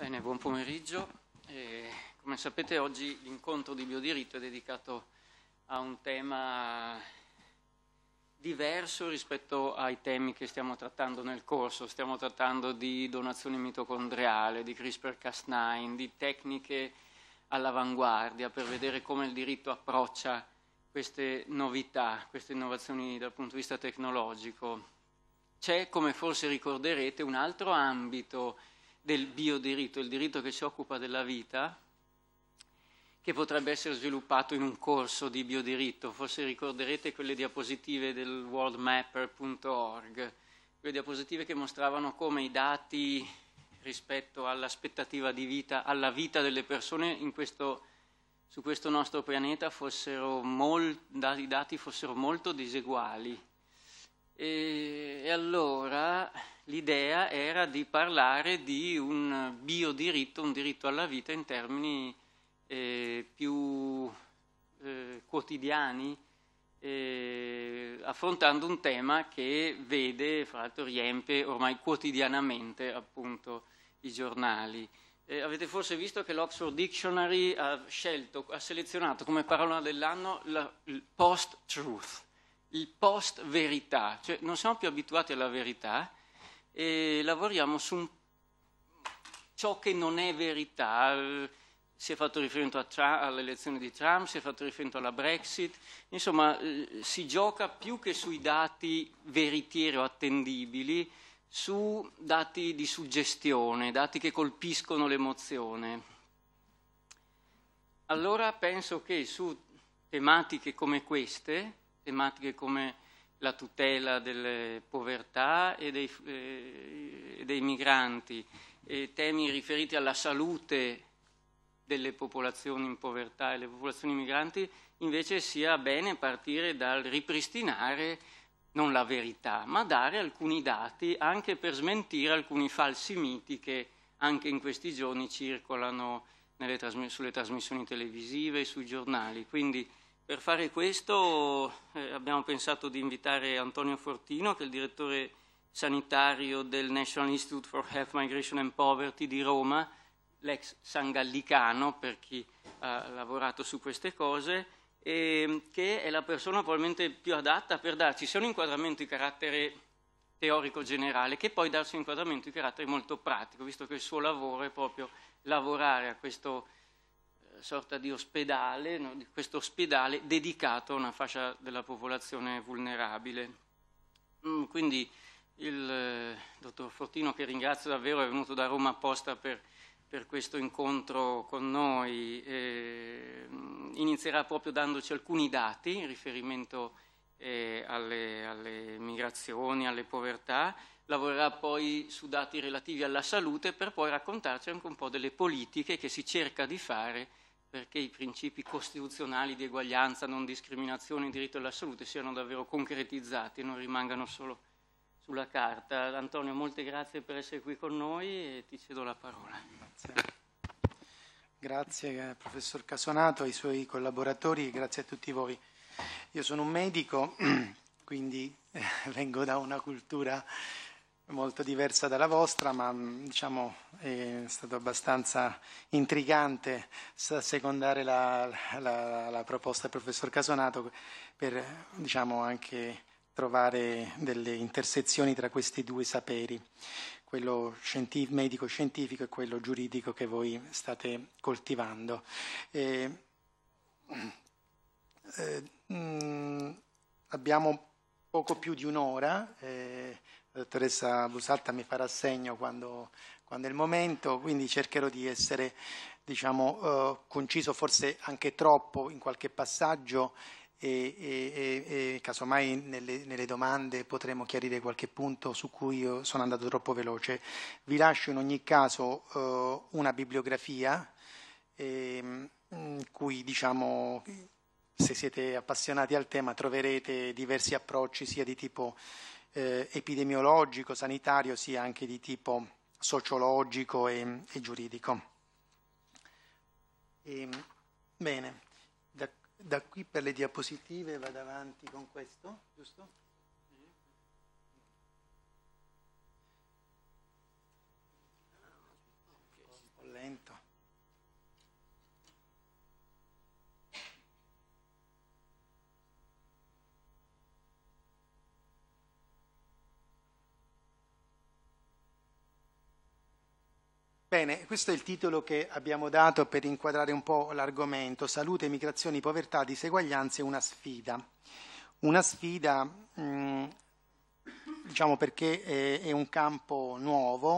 Bene, buon pomeriggio. E, come sapete oggi l'incontro di biodiritto è dedicato a un tema diverso rispetto ai temi che stiamo trattando nel corso. Stiamo trattando di donazione mitocondriale, di CRISPR-Cas9, di tecniche all'avanguardia per vedere come il diritto approccia queste novità, queste innovazioni dal punto di vista tecnologico. C'è, come forse ricorderete, un altro ambito del biodiritto, il diritto che si occupa della vita, che potrebbe essere sviluppato in un corso di biodiritto. Forse ricorderete quelle diapositive del worldmapper.org, quelle diapositive che mostravano come i dati rispetto all'aspettativa di vita, alla vita delle persone questo, su questo nostro pianeta fossero molt, i dati fossero molto diseguali e, e allora l'idea era di parlare di un biodiritto, un diritto alla vita in termini eh, più eh, quotidiani, eh, affrontando un tema che vede, fra l'altro riempie ormai quotidianamente appunto, i giornali. Eh, avete forse visto che l'Oxford Dictionary ha, scelto, ha selezionato come parola dell'anno la, il post-truth, il post-verità, cioè non siamo più abituati alla verità e lavoriamo su un, ciò che non è verità. Si è fatto riferimento Trump, all'elezione di Trump, si è fatto riferimento alla Brexit, insomma eh, si gioca più che sui dati veritieri o attendibili, su dati di suggestione, dati che colpiscono l'emozione. Allora penso che su tematiche come queste tematiche come la tutela delle povertà e dei, eh, dei migranti, e temi riferiti alla salute delle popolazioni in povertà e delle popolazioni migranti, invece sia bene partire dal ripristinare non la verità, ma dare alcuni dati anche per smentire alcuni falsi miti che anche in questi giorni circolano trasm sulle trasmissioni televisive e sui giornali. Quindi per fare questo eh, abbiamo pensato di invitare Antonio Fortino, che è il direttore sanitario del National Institute for Health, Migration and Poverty di Roma, l'ex San Gallicano per chi ha lavorato su queste cose, e che è la persona probabilmente più adatta per darci sia un inquadramento di carattere teorico generale che poi darci un inquadramento di carattere molto pratico, visto che il suo lavoro è proprio lavorare a questo sorta di ospedale, no? di questo ospedale dedicato a una fascia della popolazione vulnerabile. Mm, quindi il eh, dottor Fortino, che ringrazio davvero, è venuto da Roma apposta per, per questo incontro con noi. Eh, inizierà proprio dandoci alcuni dati in riferimento eh, alle, alle migrazioni, alle povertà, lavorerà poi su dati relativi alla salute per poi raccontarci anche un po' delle politiche che si cerca di fare perché i principi costituzionali di eguaglianza, non discriminazione, e diritto alla salute siano davvero concretizzati e non rimangano solo sulla carta. Antonio, molte grazie per essere qui con noi e ti cedo la parola. Grazie. Grazie eh, professor Casonato, ai suoi collaboratori, grazie a tutti voi. Io sono un medico, quindi eh, vengo da una cultura molto diversa dalla vostra, ma mm, diciamo è stato abbastanza intrigante secondare la, la, la proposta del professor Casonato per diciamo, anche trovare delle intersezioni tra questi due saperi, quello scientif- medico-scientifico e quello giuridico che voi state coltivando. E, eh, mh, mm, abbiamo poco più di un'ora. Eh, dottoressa Busalta mi farà segno quando, quando, è il momento, quindi cercherò di essere diciamo, eh, conciso, forse anche troppo in qualche passaggio e, e, e, e casomai nelle, nelle, domande potremo chiarire qualche punto su cui io sono andato troppo veloce. Vi lascio in ogni caso eh, una bibliografia eh, in cui diciamo se siete appassionati al tema troverete diversi approcci sia di tipo eh, epidemiologico, sanitario, sia anche di tipo sociologico e, e giuridico. E, bene, da, da qui per le diapositive vado avanti con questo, giusto? Bene, questo è il titolo che abbiamo dato per inquadrare un po' l'argomento Salute, migrazioni, povertà, diseguaglianze, una sfida. Una sfida, mm, diciamo perché è un campo nuovo,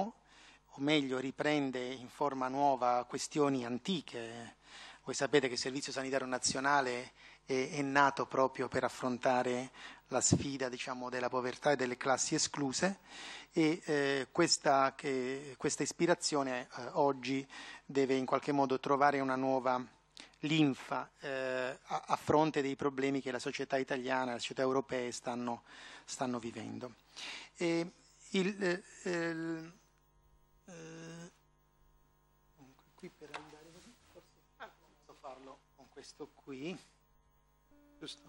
o meglio riprende in forma nuova questioni antiche. Voi sapete che il Servizio Sanitario Nazionale è nato proprio per affrontare la sfida diciamo, della povertà e delle classi escluse e eh, questa, che, questa, ispirazione eh, oggi deve in qualche modo trovare una nuova linfa eh, a, a, fronte dei problemi che la società italiana e la società europea stanno, stanno vivendo. E il, eh, il, eh, qui per andare così, forse ah, posso farlo con questo qui. Giusto?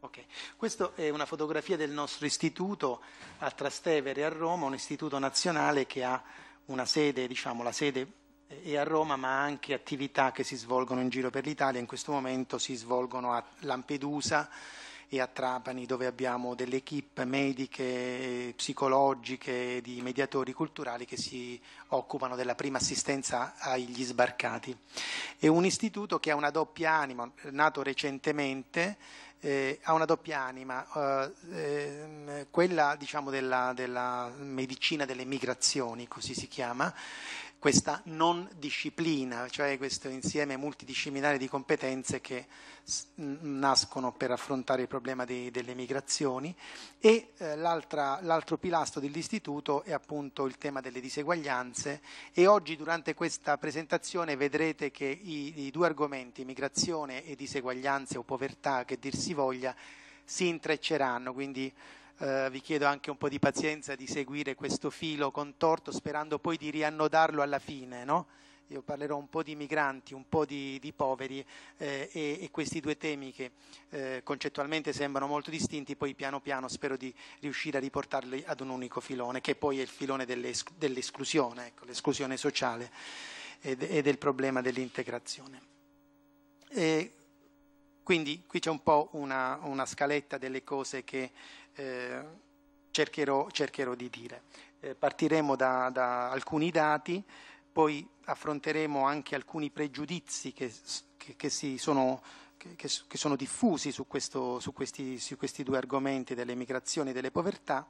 Okay. Questa è una fotografia del nostro istituto a Trastevere, a Roma, un istituto nazionale che ha una sede, diciamo, la sede è a Roma, ma anche attività che si svolgono in giro per l'Italia. In questo momento si svolgono a Lampedusa, e a Trapani dove abbiamo delle equip mediche, psicologiche, di mediatori culturali che si occupano della prima assistenza agli sbarcati. È un istituto che ha una doppia anima, nato recentemente, eh, ha una doppia anima, eh, ehm, quella diciamo, della, della medicina delle migrazioni, così si chiama, questa non disciplina, cioè questo insieme multidisciplinare di competenze che nascono per affrontare il problema di, delle migrazioni e eh, l'altro pilastro dell'istituto è appunto il tema delle diseguaglianze e oggi durante questa presentazione vedrete che i, i due argomenti, migrazione e diseguaglianze o povertà che dir si voglia, si intrecceranno, quindi eh, vi chiedo anche un po' di pazienza di seguire questo filo contorto sperando poi di riannodarlo alla fine, no? Io parlerò un po' di migranti, un po' di, di poveri eh, e, e, questi due temi che eh, concettualmente sembrano molto distinti, poi piano piano spero di riuscire a riportarli ad un unico filone, che poi è il filone dell'esc- dell'esclusione, ecco, l'esclusione sociale e, de- e, del problema dell'integrazione. E quindi qui c'è un po' una, una scaletta delle cose che eh, cercherò, cercherò, di dire. Eh, partiremo da, da, alcuni dati, poi affronteremo anche alcuni pregiudizi che, che, che si sono che, che, sono diffusi su, questo, su, questi, su, questi, due argomenti delle migrazioni e delle povertà.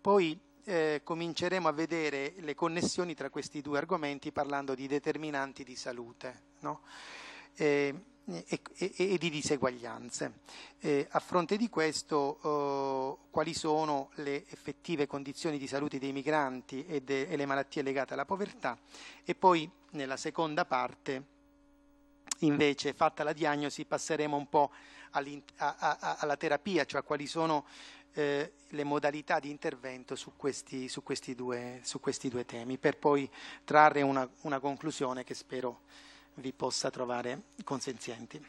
Poi eh, cominceremo a vedere le connessioni tra questi due argomenti parlando di determinanti di salute no? e, e, e, e, di diseguaglianze. Eh, a fronte di questo oh, quali sono le effettive condizioni di salute dei migranti e, de, e le malattie legate alla povertà e poi nella seconda parte invece fatta la diagnosi passeremo un po' a, a, alla terapia, cioè quali sono eh, le modalità di intervento su questi, su, questi due, su questi, due, temi, per poi trarre una, una conclusione che spero vi possa trovare consenzienti.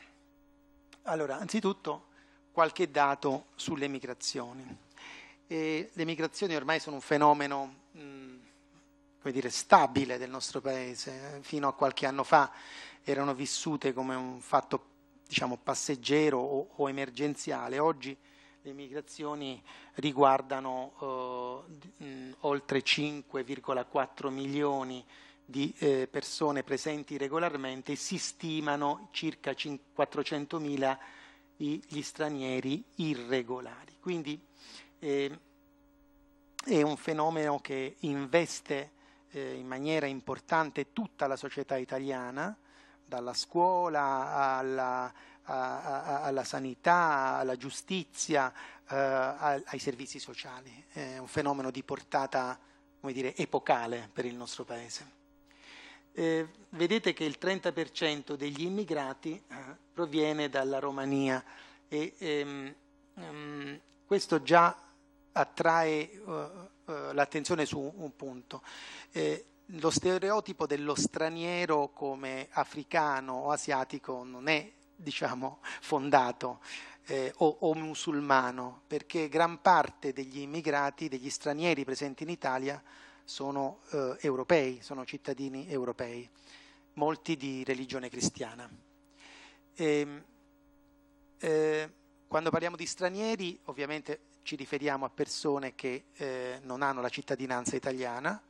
Allora, anzitutto qualche dato sulle migrazioni. E le migrazioni ormai sono un fenomeno mh, dire, stabile del nostro paese, fino a qualche anno fa erano vissute come un fatto diciamo, passeggero o, o emergenziale, oggi le migrazioni riguardano eh, oltre 5,4 milioni di eh, persone presenti regolarmente, e si stimano circa 400 mila persone gli stranieri irregolari. Quindi eh, è un fenomeno che investe eh, in maniera importante tutta la società italiana, dalla scuola alla, a, a, alla sanità, alla giustizia, eh, ai servizi sociali. È un fenomeno di portata dire, epocale per il nostro Paese eh, vedete che il 30% degli immigrati eh, proviene dalla Romania e ehm, ehm, questo già attrae eh, eh l'attenzione su un punto. Eh, lo stereotipo dello straniero come africano o asiatico non è diciamo, fondato. Eh, o, o, musulmano, perché gran parte degli immigrati, degli stranieri presenti in Italia, sono eh, europei, sono cittadini europei, molti di religione cristiana. E, ehm, eh, quando parliamo di stranieri, ovviamente ci riferiamo a persone che eh, non hanno la cittadinanza italiana.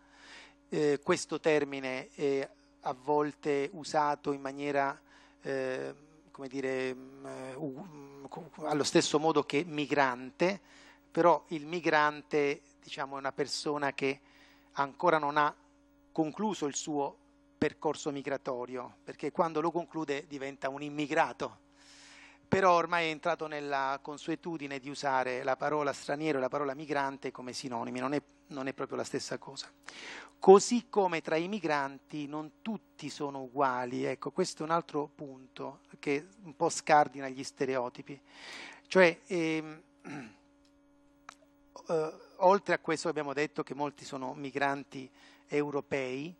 Eh, questo termine è a volte usato in maniera, eh, come dire, mm, eh, mm, allo stesso modo che migrante, però il migrante diciamo, è una persona che ancora non ha concluso il suo percorso migratorio, perché quando lo conclude diventa un immigrato, però ormai è entrato nella consuetudine di usare la parola straniero e la parola migrante come sinonimi, non è, non è proprio la stessa cosa. Così come tra i migranti non tutti sono uguali, ecco, questo è un altro punto che un po' scardina gli stereotipi. Cioè, ehm, eh, oltre a questo abbiamo detto che molti sono migranti europei,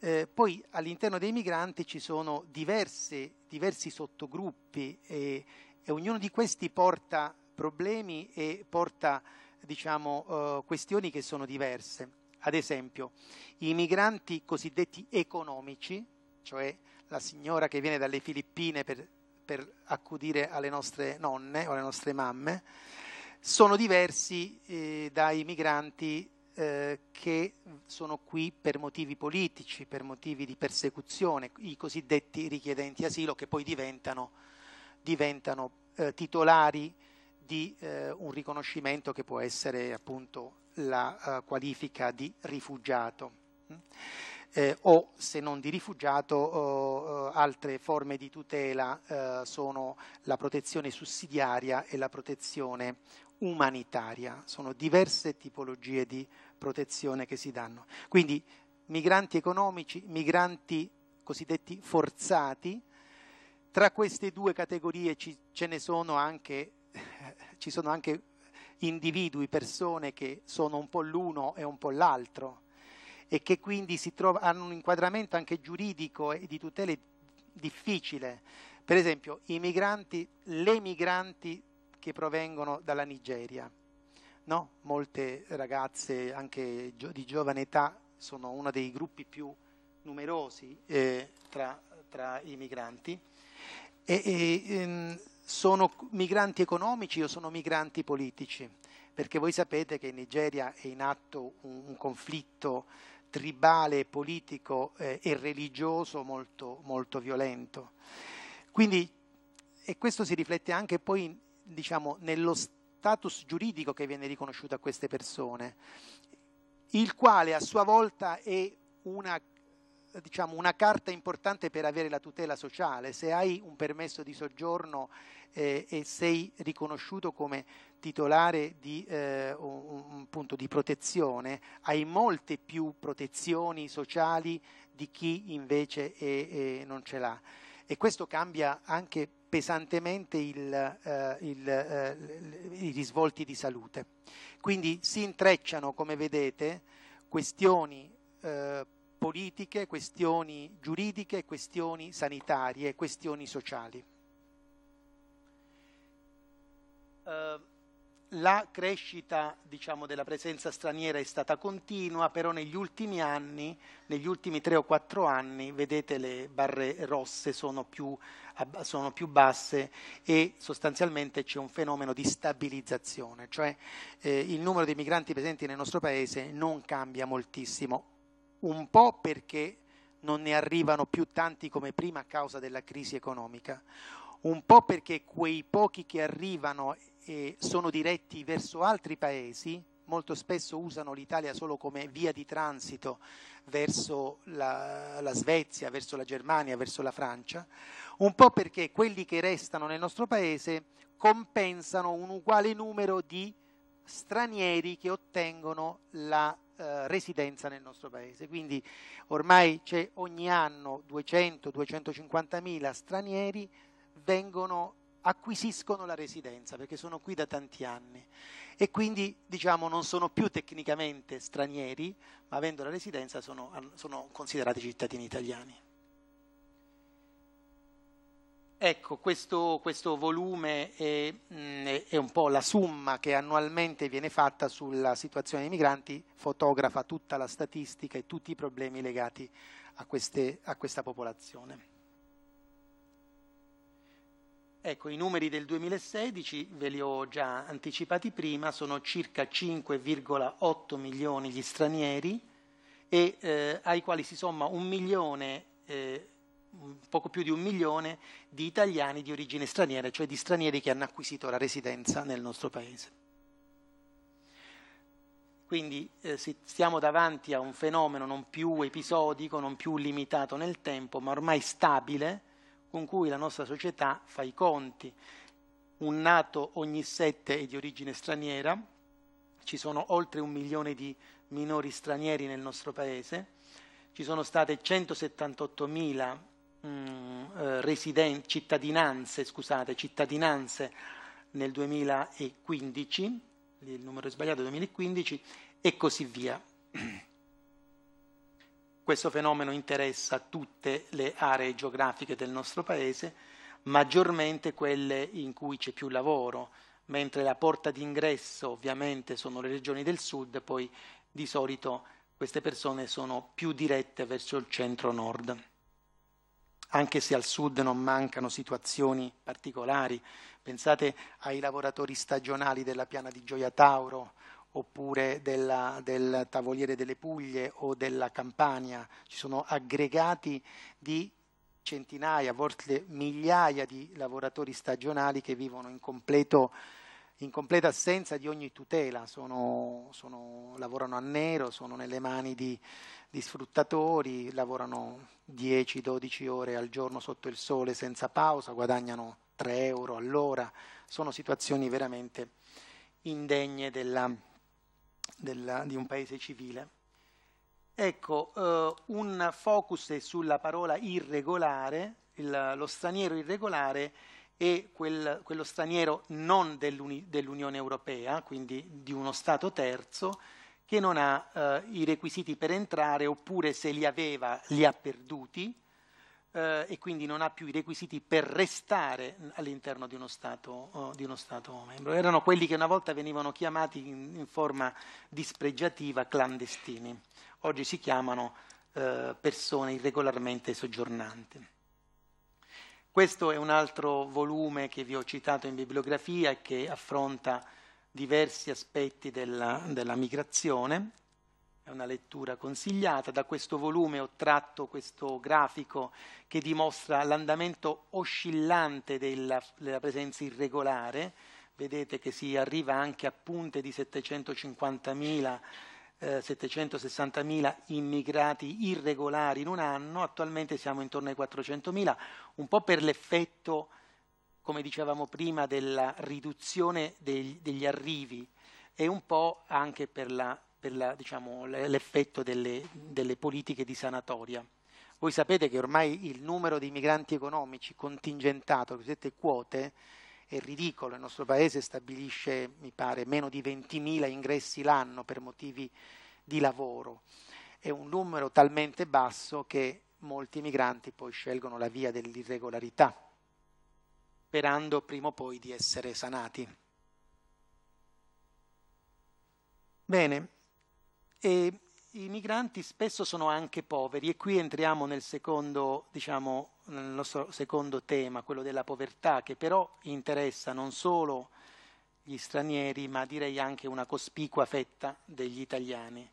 eh, poi all'interno dei migranti ci sono diverse, diversi sottogruppi e, e, ognuno di questi porta problemi e porta diciamo, eh, questioni che sono diverse. Ad esempio, i migranti cosiddetti economici, cioè la signora che viene dalle Filippine per, per accudire alle nostre nonne o alle nostre mamme, sono diversi eh, dai migranti eh, che sono qui per motivi politici, per motivi di persecuzione, i cosiddetti richiedenti asilo che poi diventano, diventano eh, titolari di eh, un riconoscimento che può essere appunto la eh, qualifica di rifugiato. Mm? Eh, o se non di rifugiato, eh, altre forme di tutela eh, sono la protezione sussidiaria e la protezione umanitaria, sono diverse tipologie di protezione che si danno. Quindi migranti economici, migranti cosiddetti forzati, tra queste due categorie ci, ce ne sono anche, ci sono anche individui, persone che sono un po' l'uno e un po' l'altro e che quindi trova, hanno un inquadramento anche giuridico e di tutele difficile. Per esempio, i migranti, le migranti che provengono dalla Nigeria. No? Molte ragazze, anche di giovane età, sono uno dei gruppi più numerosi eh, tra, tra, i migranti. E, e, ehm, sono migranti economici o sono migranti politici? Perché voi sapete che in Nigeria è in atto un, un conflitto tribale, politico eh, e religioso molto, molto violento. Quindi, e questo si riflette anche poi in, diciamo, nello status giuridico che viene riconosciuto a queste persone, il quale a sua volta è una diciamo, una carta importante per avere la tutela sociale. Se hai un permesso di soggiorno eh, e sei riconosciuto come titolare di eh, un, un, punto di protezione, hai molte più protezioni sociali di chi invece è, è, non ce l'ha. E questo cambia anche pesantemente il, eh, il, eh, i risvolti di salute. Quindi si intrecciano, come vedete, questioni eh, politiche, questioni giuridiche, questioni sanitarie, questioni sociali. Uh. La crescita diciamo, della presenza straniera è stata continua, però negli ultimi anni, negli ultimi 3 o quattro anni, vedete le barre rosse sono più, sono più basse e sostanzialmente c'è un fenomeno di stabilizzazione, cioè eh, il numero di migranti presenti nel nostro paese non cambia moltissimo, un po' perché non ne arrivano più tanti come prima a causa della crisi economica, un po' perché quei pochi che arrivano eh, sono diretti verso altri paesi, molto spesso usano l'Italia solo come via di transito verso la, la, Svezia, verso la Germania, verso la Francia, un po' perché quelli che restano nel nostro paese compensano un uguale numero di stranieri che ottengono la eh, residenza nel nostro paese. Quindi ormai c'è ogni anno 200-250 mila stranieri vengono acquisiscono la residenza perché sono qui da tanti anni e quindi diciamo non sono più tecnicamente stranieri, ma avendo la residenza sono, sono considerati cittadini italiani. Ecco, questo, questo volume mm, è, è, un po' la somma che annualmente viene fatta sulla situazione dei migranti, fotografa tutta la statistica e tutti i problemi legati a, queste, a questa popolazione. Ecco, i numeri del 2016 ve li ho già anticipati prima, sono circa 5,8 milioni gli stranieri e eh, ai quali si somma un milione, eh, poco più di un milione di italiani di origine straniera, cioè di stranieri che hanno acquisito la residenza nel nostro paese. Quindi eh, stiamo davanti a un fenomeno non più episodico, non più limitato nel tempo, ma ormai stabile con cui la nostra società fa i conti. Un nato ogni sette è di origine straniera, ci sono oltre un milione di minori stranieri nel nostro paese, ci sono state 178.000 mh, mm, eh, cittadinanze, scusate, cittadinanze nel 2015, il numero è sbagliato 2015, e così via. Questo fenomeno interessa tutte le aree geografiche del nostro Paese, maggiormente quelle in cui c'è più lavoro, mentre la porta d'ingresso ovviamente sono le regioni del sud, poi di solito queste persone sono più dirette verso il centro-nord. Anche se al sud non mancano situazioni particolari, pensate ai lavoratori stagionali della piana di Gioia Tauro oppure della, del Tavoliere delle Puglie o della Campania, ci sono aggregati di centinaia, a volte migliaia di lavoratori stagionali che vivono in, completo, in completa assenza di ogni tutela, sono, sono, lavorano a nero, sono nelle mani di, di sfruttatori, lavorano 10-12 ore al giorno sotto il sole senza pausa, guadagnano 3 euro all'ora, sono situazioni veramente indegne della della, di un paese civile. Ecco, eh, un focus è sulla parola irregolare, il, lo straniero irregolare e quel, quello straniero non dell'Unione Europea, quindi di uno Stato terzo, che non ha eh, i requisiti per entrare oppure se li aveva li ha perduti eh, e quindi non ha più i requisiti per restare all'interno di uno, stato, oh, di uno Stato, membro. Erano quelli che una volta venivano chiamati in, in forma dispregiativa clandestini, oggi si chiamano eh, persone irregolarmente soggiornanti. Questo è un altro volume che vi ho citato in bibliografia e che affronta diversi aspetti della, della migrazione è una lettura consigliata. Da questo volume ho tratto questo grafico che dimostra l'andamento oscillante della, della presenza irregolare. Vedete che si arriva anche a punte di 750.000 760.000 eh, immigrati irregolari in un anno, attualmente siamo intorno ai 400.000, un po' per l'effetto, come dicevamo prima, della riduzione degli arrivi e un po' anche per la per la, diciamo, l'effetto delle, delle politiche di sanatoria. Voi sapete che ormai il numero di migranti economici contingentato, le cosiddette quote, è ridicolo. Il nostro Paese stabilisce, mi pare, meno di 20.000 ingressi l'anno per motivi di lavoro. È un numero talmente basso che molti migranti poi scelgono la via dell'irregolarità, sperando prima o poi di essere sanati. Bene, e i migranti spesso sono anche poveri e qui entriamo nel secondo, diciamo, nel nostro secondo tema, quello della povertà, che però interessa non solo gli stranieri, ma direi anche una cospicua fetta degli italiani.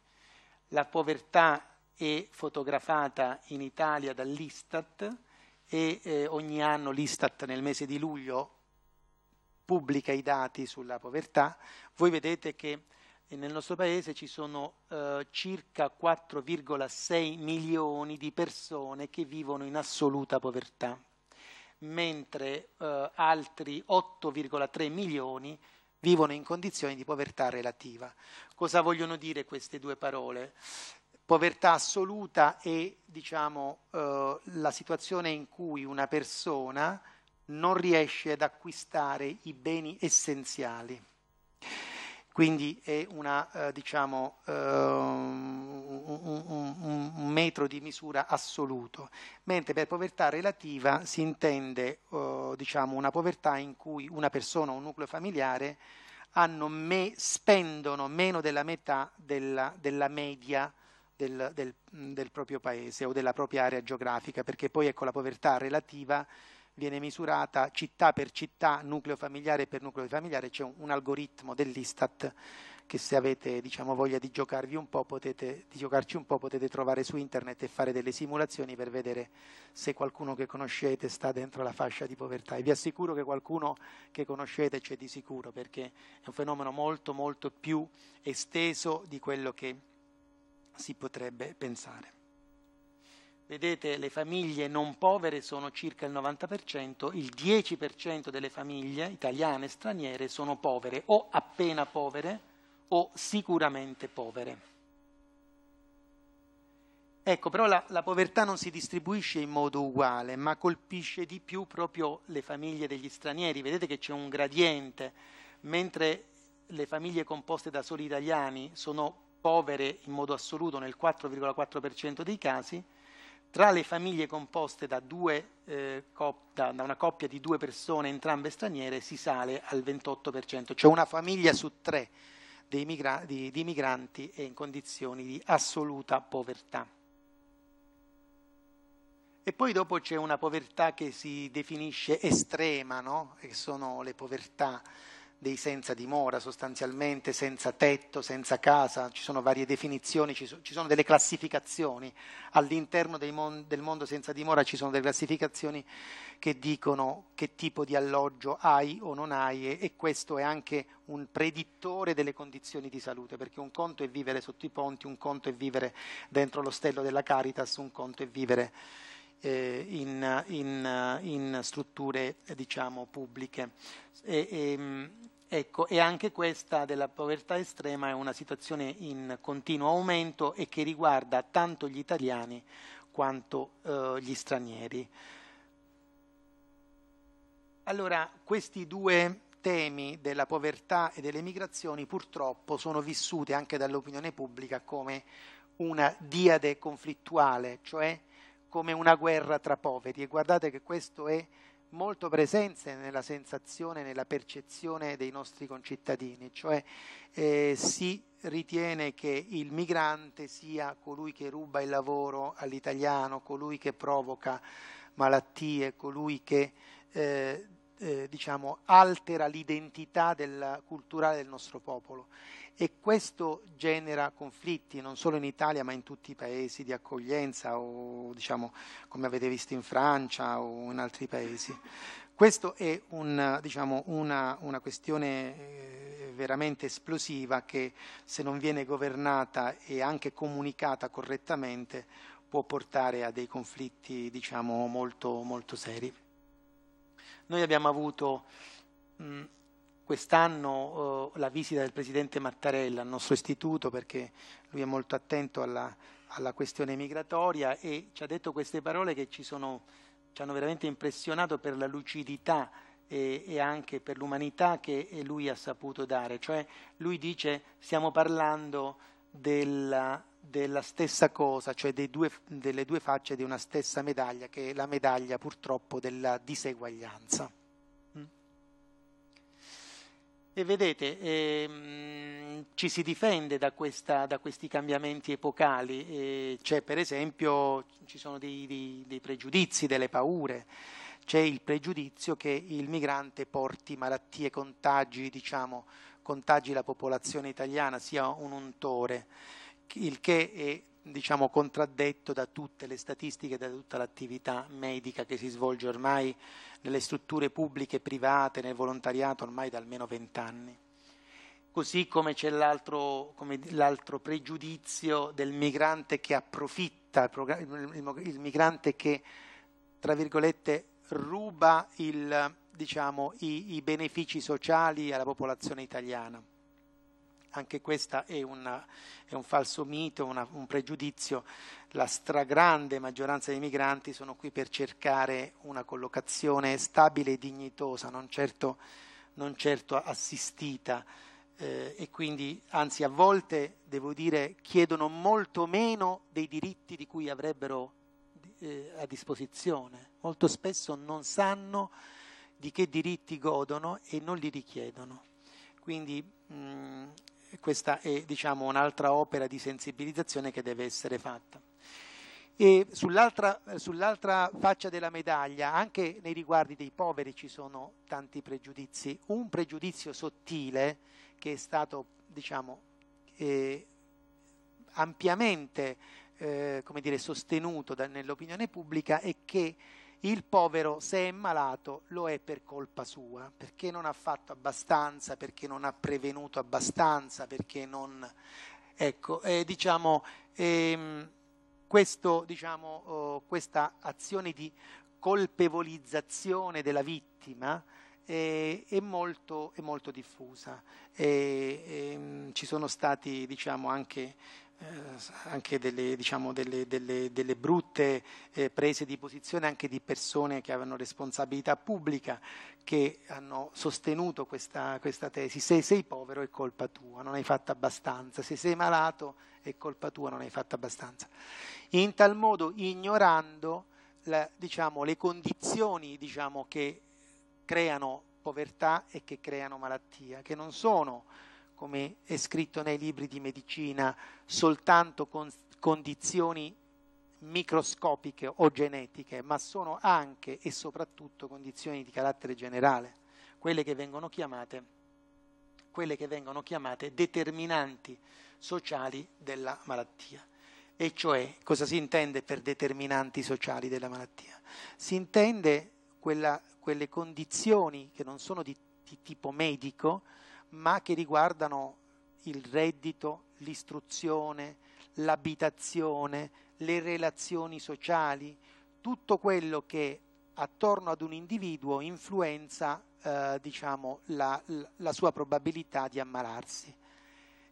La povertà è fotografata in Italia dall'Istat e eh, ogni anno l'Istat nel mese di luglio pubblica i dati sulla povertà. Voi vedete che e nel nostro paese ci sono eh, circa 4,6 milioni di persone che vivono in assoluta povertà, mentre eh, altri 8,3 milioni vivono in condizioni di povertà relativa. Cosa vogliono dire queste due parole? Povertà assoluta è diciamo, eh, la situazione in cui una persona non riesce ad acquistare i beni essenziali. Quindi è una, eh, diciamo, eh, un, un, un, metro di misura assoluto, mentre per povertà relativa si intende eh, diciamo, una povertà in cui una persona o un nucleo familiare me, spendono meno della metà della, della media del, del, del proprio paese o della propria area geografica, perché poi ecco la povertà relativa viene misurata città per città, nucleo familiare per nucleo familiare, c'è un, un algoritmo dell'Istat che se avete diciamo, voglia di, giocarvi un po', potete, di giocarci un po' potete trovare su internet e fare delle simulazioni per vedere se qualcuno che conoscete sta dentro la fascia di povertà. E vi assicuro che qualcuno che conoscete c'è di sicuro, perché è un fenomeno molto molto più esteso di quello che si potrebbe pensare. Vedete, le famiglie non povere sono circa il 90%, il 10% delle famiglie italiane e straniere sono povere, o appena povere, o sicuramente povere. Ecco, però la, la povertà non si distribuisce in modo uguale, ma colpisce di più proprio le famiglie degli stranieri. Vedete che c'è un gradiente, mentre le famiglie composte da soli italiani sono povere in modo assoluto nel 4,4% dei casi, tra le famiglie composte da, due, eh, da, da, una coppia di due persone entrambe straniere si sale al 28%, cioè una famiglia su tre di, di migranti è in condizioni di assoluta povertà. E poi dopo c'è una povertà che si definisce estrema, no? che sono le povertà dei senza dimora sostanzialmente, senza tetto, senza casa, ci sono varie definizioni, ci, so, ci sono delle classificazioni, all'interno mon- del mondo senza dimora ci sono delle classificazioni che dicono che tipo di alloggio hai o non hai e, e questo è anche un predittore delle condizioni di salute, perché un conto è vivere sotto i ponti, un conto è vivere dentro l'ostello della Caritas, un conto è vivere eh, in, in, in, strutture diciamo, pubbliche. E, e, ehm, ecco, e anche questa della povertà estrema è una situazione in continuo aumento e che riguarda tanto gli italiani quanto eh, gli stranieri. Allora, questi due temi della povertà e delle migrazioni purtroppo sono vissuti anche dall'opinione pubblica come una diade conflittuale, cioè come una guerra tra poveri e guardate che questo è molto presente nella sensazione, nella percezione dei nostri concittadini, cioè eh, si ritiene che il migrante sia colui che ruba il lavoro all'italiano, colui che provoca malattie, colui che eh, eh, diciamo, altera l'identità culturale del nostro popolo e questo genera conflitti non solo in Italia ma in tutti i paesi di accoglienza o diciamo, come avete visto in Francia o in altri paesi. Questa è un, diciamo, una, una, questione eh, veramente esplosiva che se non viene governata e anche comunicata correttamente può portare a dei conflitti diciamo, molto, molto seri. Noi abbiamo avuto mh, quest'anno eh, la visita del Presidente Mattarella al nostro istituto perché lui è molto attento alla, alla questione migratoria e ci ha detto queste parole che ci, sono, ci hanno veramente impressionato per la lucidità e, e anche per l'umanità che lui ha saputo dare. Cioè lui dice stiamo parlando della della stessa cosa, cioè due, delle due facce di una stessa medaglia, che è la medaglia purtroppo della diseguaglianza. Mm? E vedete, ehm, ci si difende da, questa, da questi cambiamenti epocali, eh, c'è per esempio, ci sono dei, dei, dei pregiudizi, delle paure, c'è il pregiudizio che il migrante porti malattie, contagi, diciamo, contagi la popolazione italiana, sia un untore il che è diciamo, contraddetto da tutte le statistiche, e da tutta l'attività medica che si svolge ormai nelle strutture pubbliche e private, nel volontariato ormai da almeno vent'anni. Così come c'è l'altro, pregiudizio del migrante che approfitta, il, migrante che, tra virgolette, ruba il, diciamo, i, i benefici sociali alla popolazione italiana anche questo è, è, un falso mito, una, un pregiudizio, la stragrande maggioranza dei migranti sono qui per cercare una collocazione stabile e dignitosa, non certo, non certo assistita. Eh, e quindi, anzi, a volte devo dire, chiedono molto meno dei diritti di cui avrebbero eh, a disposizione. Molto spesso non sanno di che diritti godono e non li richiedono. Quindi mh, mm, questa è diciamo, un'altra opera di sensibilizzazione che deve essere fatta. Sull'altra, sull'altra, faccia della medaglia, anche nei riguardi dei poveri ci sono tanti pregiudizi. Un pregiudizio sottile che è stato diciamo, eh, ampiamente eh, dire, sostenuto da, nell'opinione pubblica è che il povero, se è malato, lo è per colpa sua, perché non ha fatto abbastanza, perché non ha prevenuto abbastanza, perché non... Ecco, eh, diciamo, ehm, questo, diciamo, oh, questa azione di colpevolizzazione della vittima eh, è, molto, è, molto, diffusa. Eh, ehm, ci sono stati diciamo, anche eh, anche delle, diciamo, delle, delle, delle brutte eh, prese di posizione anche di persone che avevano responsabilità pubblica, che hanno sostenuto questa, questa tesi. Se sei povero è colpa tua, non hai fatto abbastanza. Se sei malato è colpa tua, non hai fatto abbastanza. In tal modo ignorando la, diciamo, le condizioni diciamo, che creano povertà e che creano malattia, che non sono come è scritto nei libri di medicina, soltanto con condizioni microscopiche o genetiche, ma sono anche e soprattutto condizioni di carattere generale, quelle che vengono chiamate, che vengono chiamate determinanti sociali della malattia. E cioè cosa si intende per determinanti sociali della malattia? Si intende quella, quelle condizioni che non sono di, di tipo medico, ma che riguardano il reddito, l'istruzione, l'abitazione, le relazioni sociali, tutto quello che attorno ad un individuo influenza eh, diciamo, la, la, sua probabilità di ammalarsi.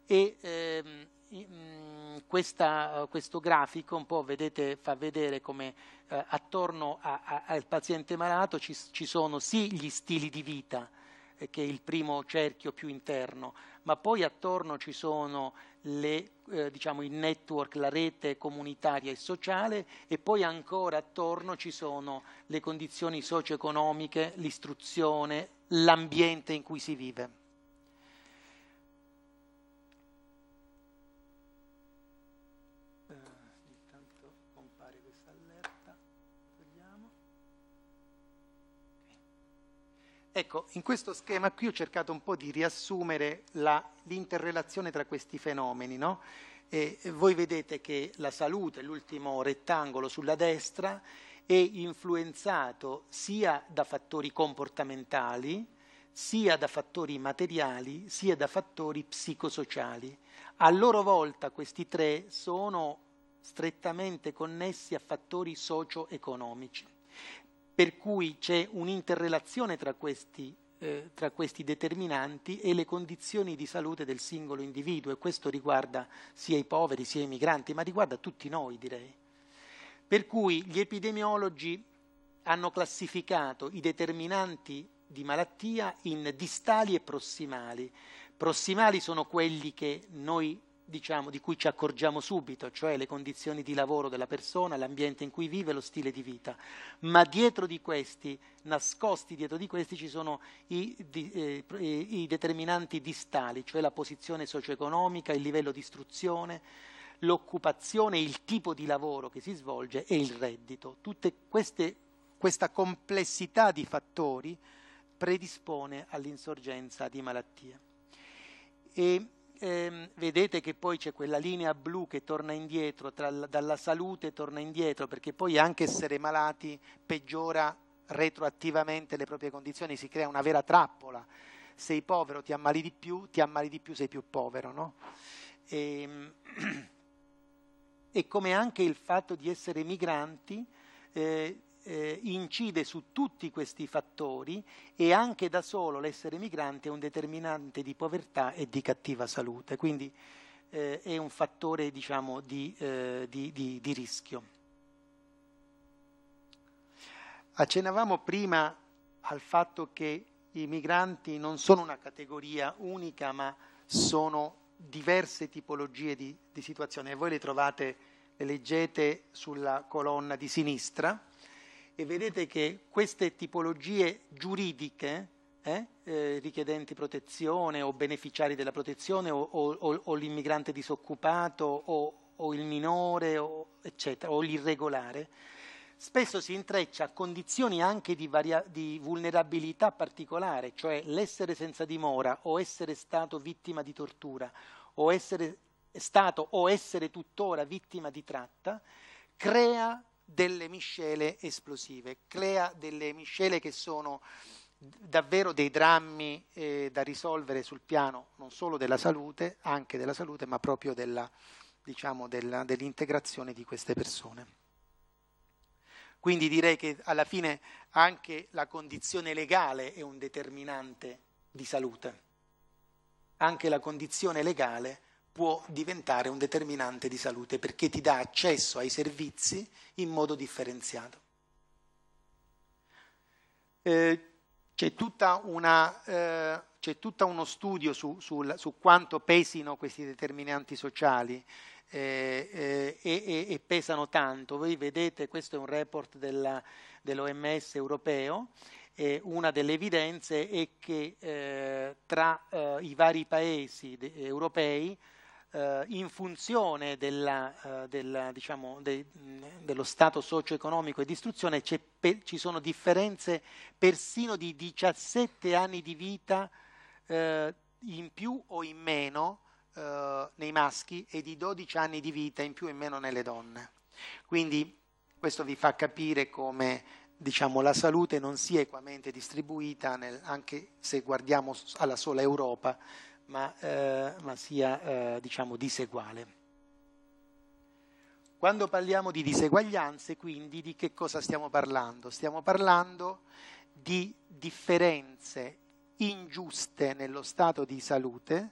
E, ehm, mm, questa, questo grafico un po' vedete, fa vedere come eh, attorno a, a, al paziente malato ci, ci, sono sì gli stili di vita, che è il primo cerchio più interno, ma poi attorno ci sono le, eh, diciamo, il network, la rete comunitaria e sociale e poi ancora attorno ci sono le condizioni socio-economiche, l'istruzione, l'ambiente in cui si vive. Ecco, in questo schema qui ho cercato un po' di riassumere l'interrelazione tra questi fenomeni. No? voi vedete che la salute, l'ultimo rettangolo sulla destra, è influenzato sia da fattori comportamentali, sia da fattori materiali, sia da fattori psicosociali. A loro volta questi tre sono strettamente connessi a fattori socio-economici per cui c'è un'interrelazione tra questi, eh, tra questi determinanti e le condizioni di salute del singolo individuo e questo riguarda sia i poveri sia i migranti, ma riguarda tutti noi direi. Per cui gli epidemiologi hanno classificato i determinanti di malattia in distali e prossimali. Prossimali sono quelli che noi diciamo, di cui ci accorgiamo subito, cioè le condizioni di lavoro della persona, l'ambiente in cui vive, lo stile di vita. Ma dietro di questi, nascosti dietro di questi, ci sono i, di, eh, eh i determinanti distali, cioè la posizione socio-economica, il livello di istruzione, l'occupazione, il tipo di lavoro che si svolge e il reddito. Tutta questa complessità di fattori predispone all'insorgenza di malattie. E ehm, vedete che poi c'è quella linea blu che torna indietro, tra, dalla salute torna indietro, perché poi anche essere malati peggiora retroattivamente le proprie condizioni, si crea una vera trappola. Sei povero, ti ammali di più, ti ammali di più, sei più povero, no? E, ehm, e come anche il fatto di essere migranti eh, eh, incide su tutti questi fattori e anche da solo l'essere migrante è un determinante di povertà e di cattiva salute, quindi eh, è un fattore diciamo, di, eh, di, di, di rischio. Accennavamo prima al fatto che i migranti non sono una categoria unica, ma sono diverse tipologie di, di situazioni e voi le trovate, le leggete sulla colonna di sinistra e vedete che queste tipologie giuridiche eh, eh, richiedenti protezione o beneficiari della protezione o, o, o l'immigrante disoccupato o, o il minore eccetera, o l'irregolare, spesso si intreccia a condizioni anche di, varia- di vulnerabilità particolare, cioè l'essere senza dimora o essere stato vittima di tortura o essere stato o essere tuttora vittima di tratta, crea delle miscele esplosive, crea delle miscele che sono davvero dei drammi eh, da risolvere sul piano non solo della salute, anche della salute, ma proprio della, diciamo, della, dell'integrazione di queste persone. Quindi direi che alla fine anche la condizione legale è un determinante di salute. Anche la condizione legale può diventare un determinante di salute perché ti dà accesso ai servizi in modo differenziato. Eh, c'è, tutta una, eh, c'è tutta uno studio su, sul, su, quanto pesino questi determinanti sociali eh, eh e, e, pesano tanto. Voi vedete, questo è un report della, dell'OMS europeo una delle evidenze è che eh, tra eh, i vari paesi de- europei eh, in funzione della, eh, della, diciamo, de, dello stato socio-economico e di istruzione pe- ci sono differenze persino di 17 anni di vita eh, in più o in meno eh, nei maschi e di 12 anni di vita in più o in meno nelle donne. Quindi questo vi fa capire come diciamo, la salute non sia equamente distribuita, nel, anche se guardiamo alla sola Europa, ma, eh, ma sia eh, diciamo diseguale. Quando parliamo di diseguaglianze, quindi, di che cosa stiamo parlando? Stiamo parlando di differenze ingiuste nello stato di salute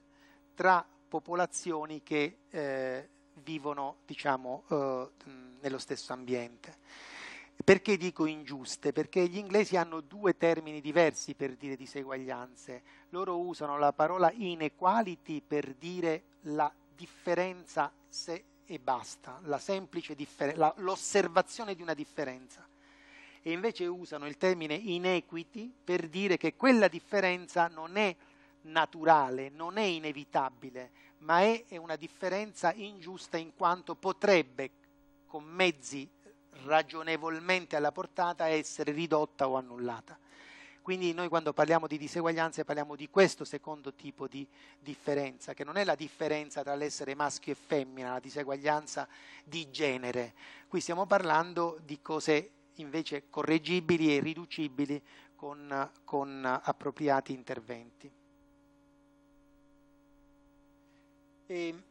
tra popolazioni che eh, vivono diciamo, eh, nello stesso ambiente. Perché dico ingiuste? Perché gli inglesi hanno due termini diversi per dire diseguaglianze. Loro usano la parola inequality per dire la differenza se e basta, la semplice differenza, l'osservazione di una differenza. E invece usano il termine inequity per dire che quella differenza non è naturale, non è inevitabile, ma è, è una differenza ingiusta in quanto potrebbe, con mezzi ragionevolmente alla portata a essere ridotta o annullata. Quindi noi quando parliamo di diseguaglianze parliamo di questo secondo tipo di differenza, che non è la differenza tra l'essere maschio e femmina, la diseguaglianza di genere. Qui stiamo parlando di cose invece correggibili e riducibili con, con appropriati interventi. E ehm,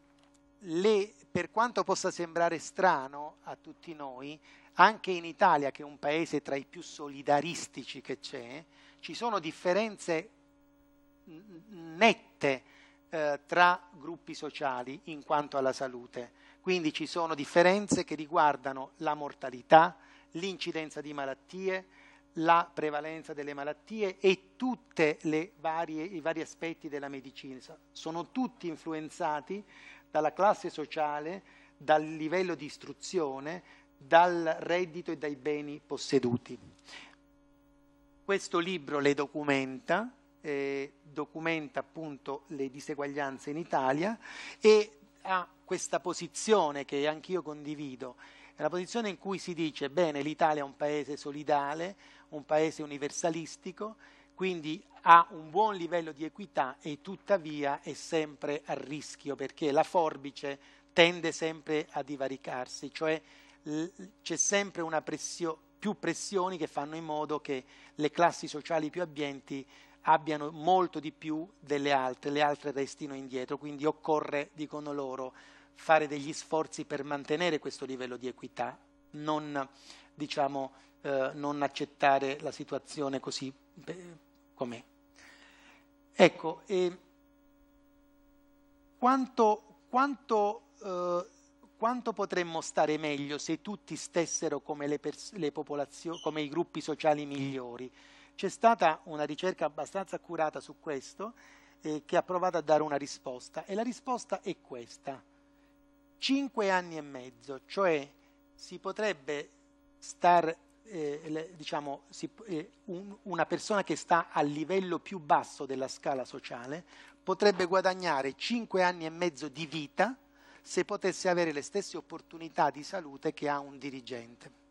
le, per quanto possa sembrare strano a tutti noi, anche in Italia, che è un paese tra i più solidaristici che c'è, ci sono differenze nette eh, tra gruppi sociali in quanto alla salute. Quindi ci sono differenze che riguardano la mortalità, l'incidenza di malattie, la prevalenza delle malattie e tutti i vari aspetti della medicina. Sono tutti influenzati dalla classe sociale, dal livello di istruzione, dal reddito e dai beni posseduti. Questo libro le documenta, eh, documenta appunto le diseguaglianze in Italia e ha questa posizione che anch'io condivido, è la posizione in cui si dice bene l'Italia è un paese solidale, un paese universalistico quindi ha un buon livello di equità e tuttavia è sempre a rischio perché la forbice tende sempre a divaricarsi, cioè c'è sempre pressio, più pressioni che fanno in modo che le classi sociali più abbienti abbiano molto di più delle altre, le altre restino indietro, quindi occorre, dicono loro, fare degli sforzi per mantenere questo livello di equità, non, diciamo, eh, non accettare la situazione così eh, con me. Ecco, quanto, quanto, eh, quanto, potremmo stare meglio se tutti stessero come, le pers- le come i gruppi sociali migliori? C'è stata una ricerca abbastanza accurata su questo eh, che ha provato a dare una risposta e la risposta è questa. Cinque anni e mezzo, cioè si potrebbe star eh, diciamo, si, eh, un, una persona che sta al livello più basso della scala sociale potrebbe guadagnare 5 anni e mezzo di vita se potesse avere le stesse opportunità di salute che ha un dirigente.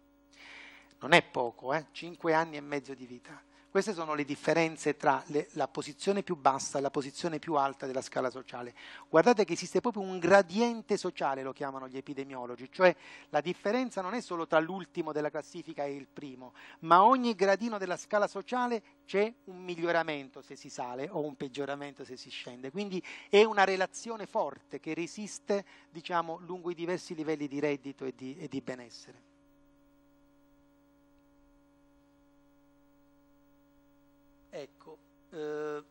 Non è poco, eh? 5 anni e mezzo di vita. Queste sono le differenze tra le, la posizione più bassa e la posizione più alta della scala sociale. Guardate che esiste proprio un gradiente sociale, lo chiamano gli epidemiologi, cioè la differenza non è solo tra l'ultimo della classifica e il primo, ma ogni gradino della scala sociale c'è un miglioramento se si sale o un peggioramento se si scende. Quindi è una relazione forte che resiste diciamo, lungo i diversi livelli di reddito e di, e di benessere. eh,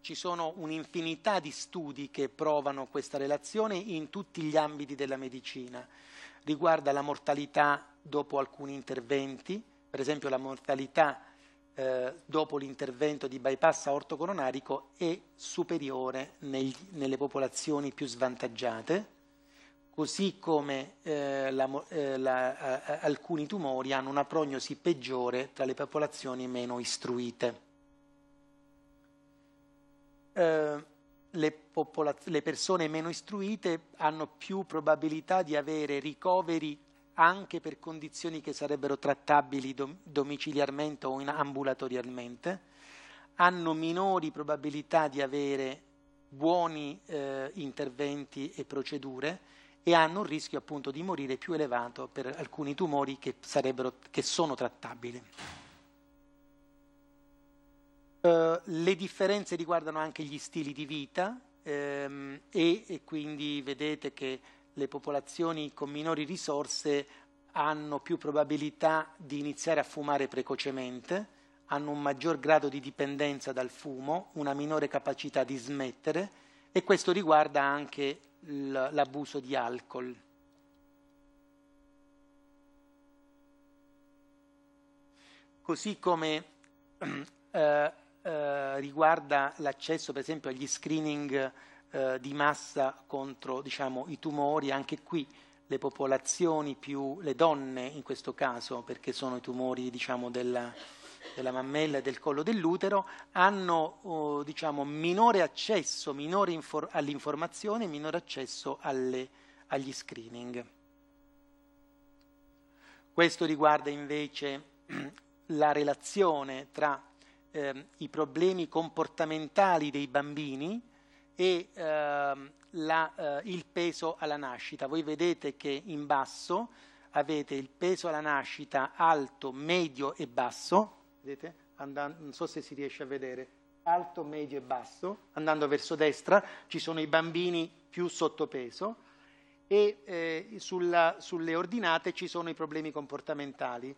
ci sono un'infinità di studi che provano questa relazione in tutti gli ambiti della medicina. Riguarda la mortalità dopo alcuni interventi, per esempio la mortalità eh, dopo l'intervento di bypass ortocoronarico è superiore nel, nelle popolazioni più svantaggiate, così come eh, la, eh, la, alcuni tumori hanno una prognosi peggiore tra le popolazioni meno istruite eh, le, popolaz- le persone meno istruite hanno più probabilità di avere ricoveri anche per condizioni che sarebbero trattabili dom- domiciliarmente o in- ambulatorialmente, hanno minori probabilità di avere buoni eh, interventi e procedure e hanno un rischio appunto di morire più elevato per alcuni tumori che, che sono trattabili. Eh, le differenze riguardano anche gli stili di vita ehm, e, e, quindi vedete che le popolazioni con minori risorse hanno più probabilità di iniziare a fumare precocemente, hanno un maggior grado di dipendenza dal fumo, una minore capacità di smettere e questo riguarda anche l'abuso di alcol. Così come eh, eh, riguarda l'accesso per esempio agli screening eh, di massa contro diciamo, i tumori, anche qui le popolazioni più le donne in questo caso, perché sono i tumori diciamo, della, della mammella e del collo dell'utero, hanno oh, diciamo, minore accesso minore infor- all'informazione e minore accesso alle, agli screening. Questo riguarda invece la relazione tra eh, i problemi comportamentali dei bambini e eh, la, eh, il peso alla nascita. Voi vedete che in basso avete il peso alla nascita alto, medio e basso, vedete? Andando, non so se si riesce a vedere, alto, medio e basso, andando verso destra ci sono i bambini più sottopeso e eh, sulla, sulle ordinate ci sono i problemi comportamentali.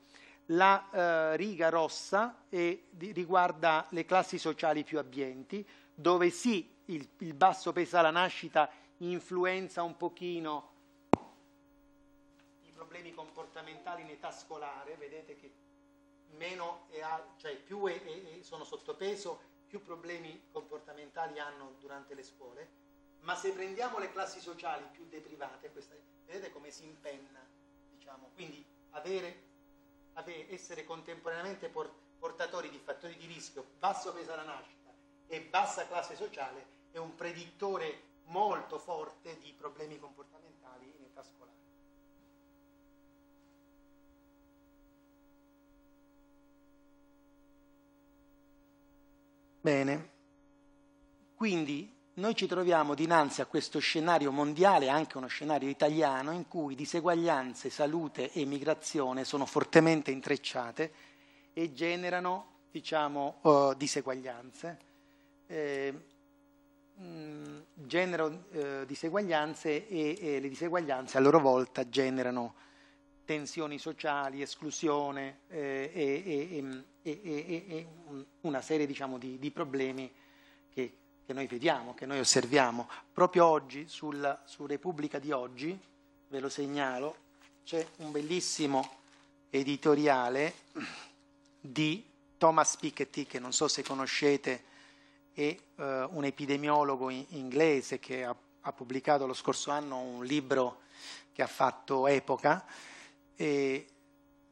La eh, riga rossa è, di, riguarda le classi sociali più abbienti, dove sì il, il basso peso alla nascita influenza un pochino i problemi comportamentali in età scolare, vedete che è, cioè più è, è, sono sottopeso, più problemi comportamentali hanno durante le scuole, ma se prendiamo le classi sociali più deprivate, questa, vedete come si impenna, diciamo, quindi avere avere, essere contemporaneamente portatori di fattori di rischio, basso peso alla nascita e bassa classe sociale è un predittore molto forte di problemi comportamentali in età scolare. Bene, quindi noi ci troviamo dinanzi a questo scenario mondiale, anche uno scenario italiano, in cui diseguaglianze, salute e migrazione sono fortemente intrecciate e generano diciamo, uh, diseguaglianze. Eh, mm, generano uh, diseguaglianze e, e, le diseguaglianze a loro volta generano tensioni sociali, esclusione eh, e, e, e, mm, mm, una serie diciamo, di, di problemi che noi vediamo, che noi osserviamo. Proprio oggi, sul, su Repubblica di oggi, ve lo segnalo, c'è un bellissimo editoriale di Thomas Piketty, che non so se conoscete, è uh, eh, un epidemiologo in inglese che ha, ha, pubblicato lo scorso anno un libro che ha fatto epoca. E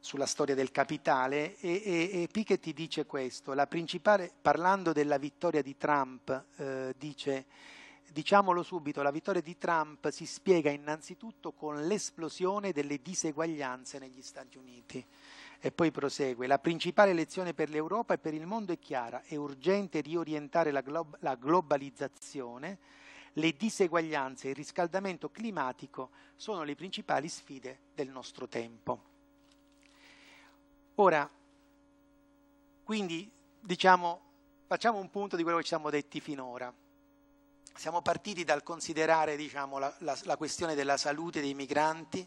sulla storia del capitale e, e, e Piketty dice questo, parlando della vittoria di Trump eh, dice diciamolo subito, la vittoria di Trump si spiega innanzitutto con l'esplosione delle diseguaglianze negli Stati Uniti. E poi prosegue, la principale lezione per l'Europa e per il mondo è chiara, è urgente riorientare la, glo la globalizzazione, le diseguaglianze e il riscaldamento climatico sono le principali sfide del nostro tempo. Ora, quindi, diciamo, facciamo un punto di quello che ci siamo detti finora. Siamo partiti dal considerare diciamo, la, la, la questione della salute dei migranti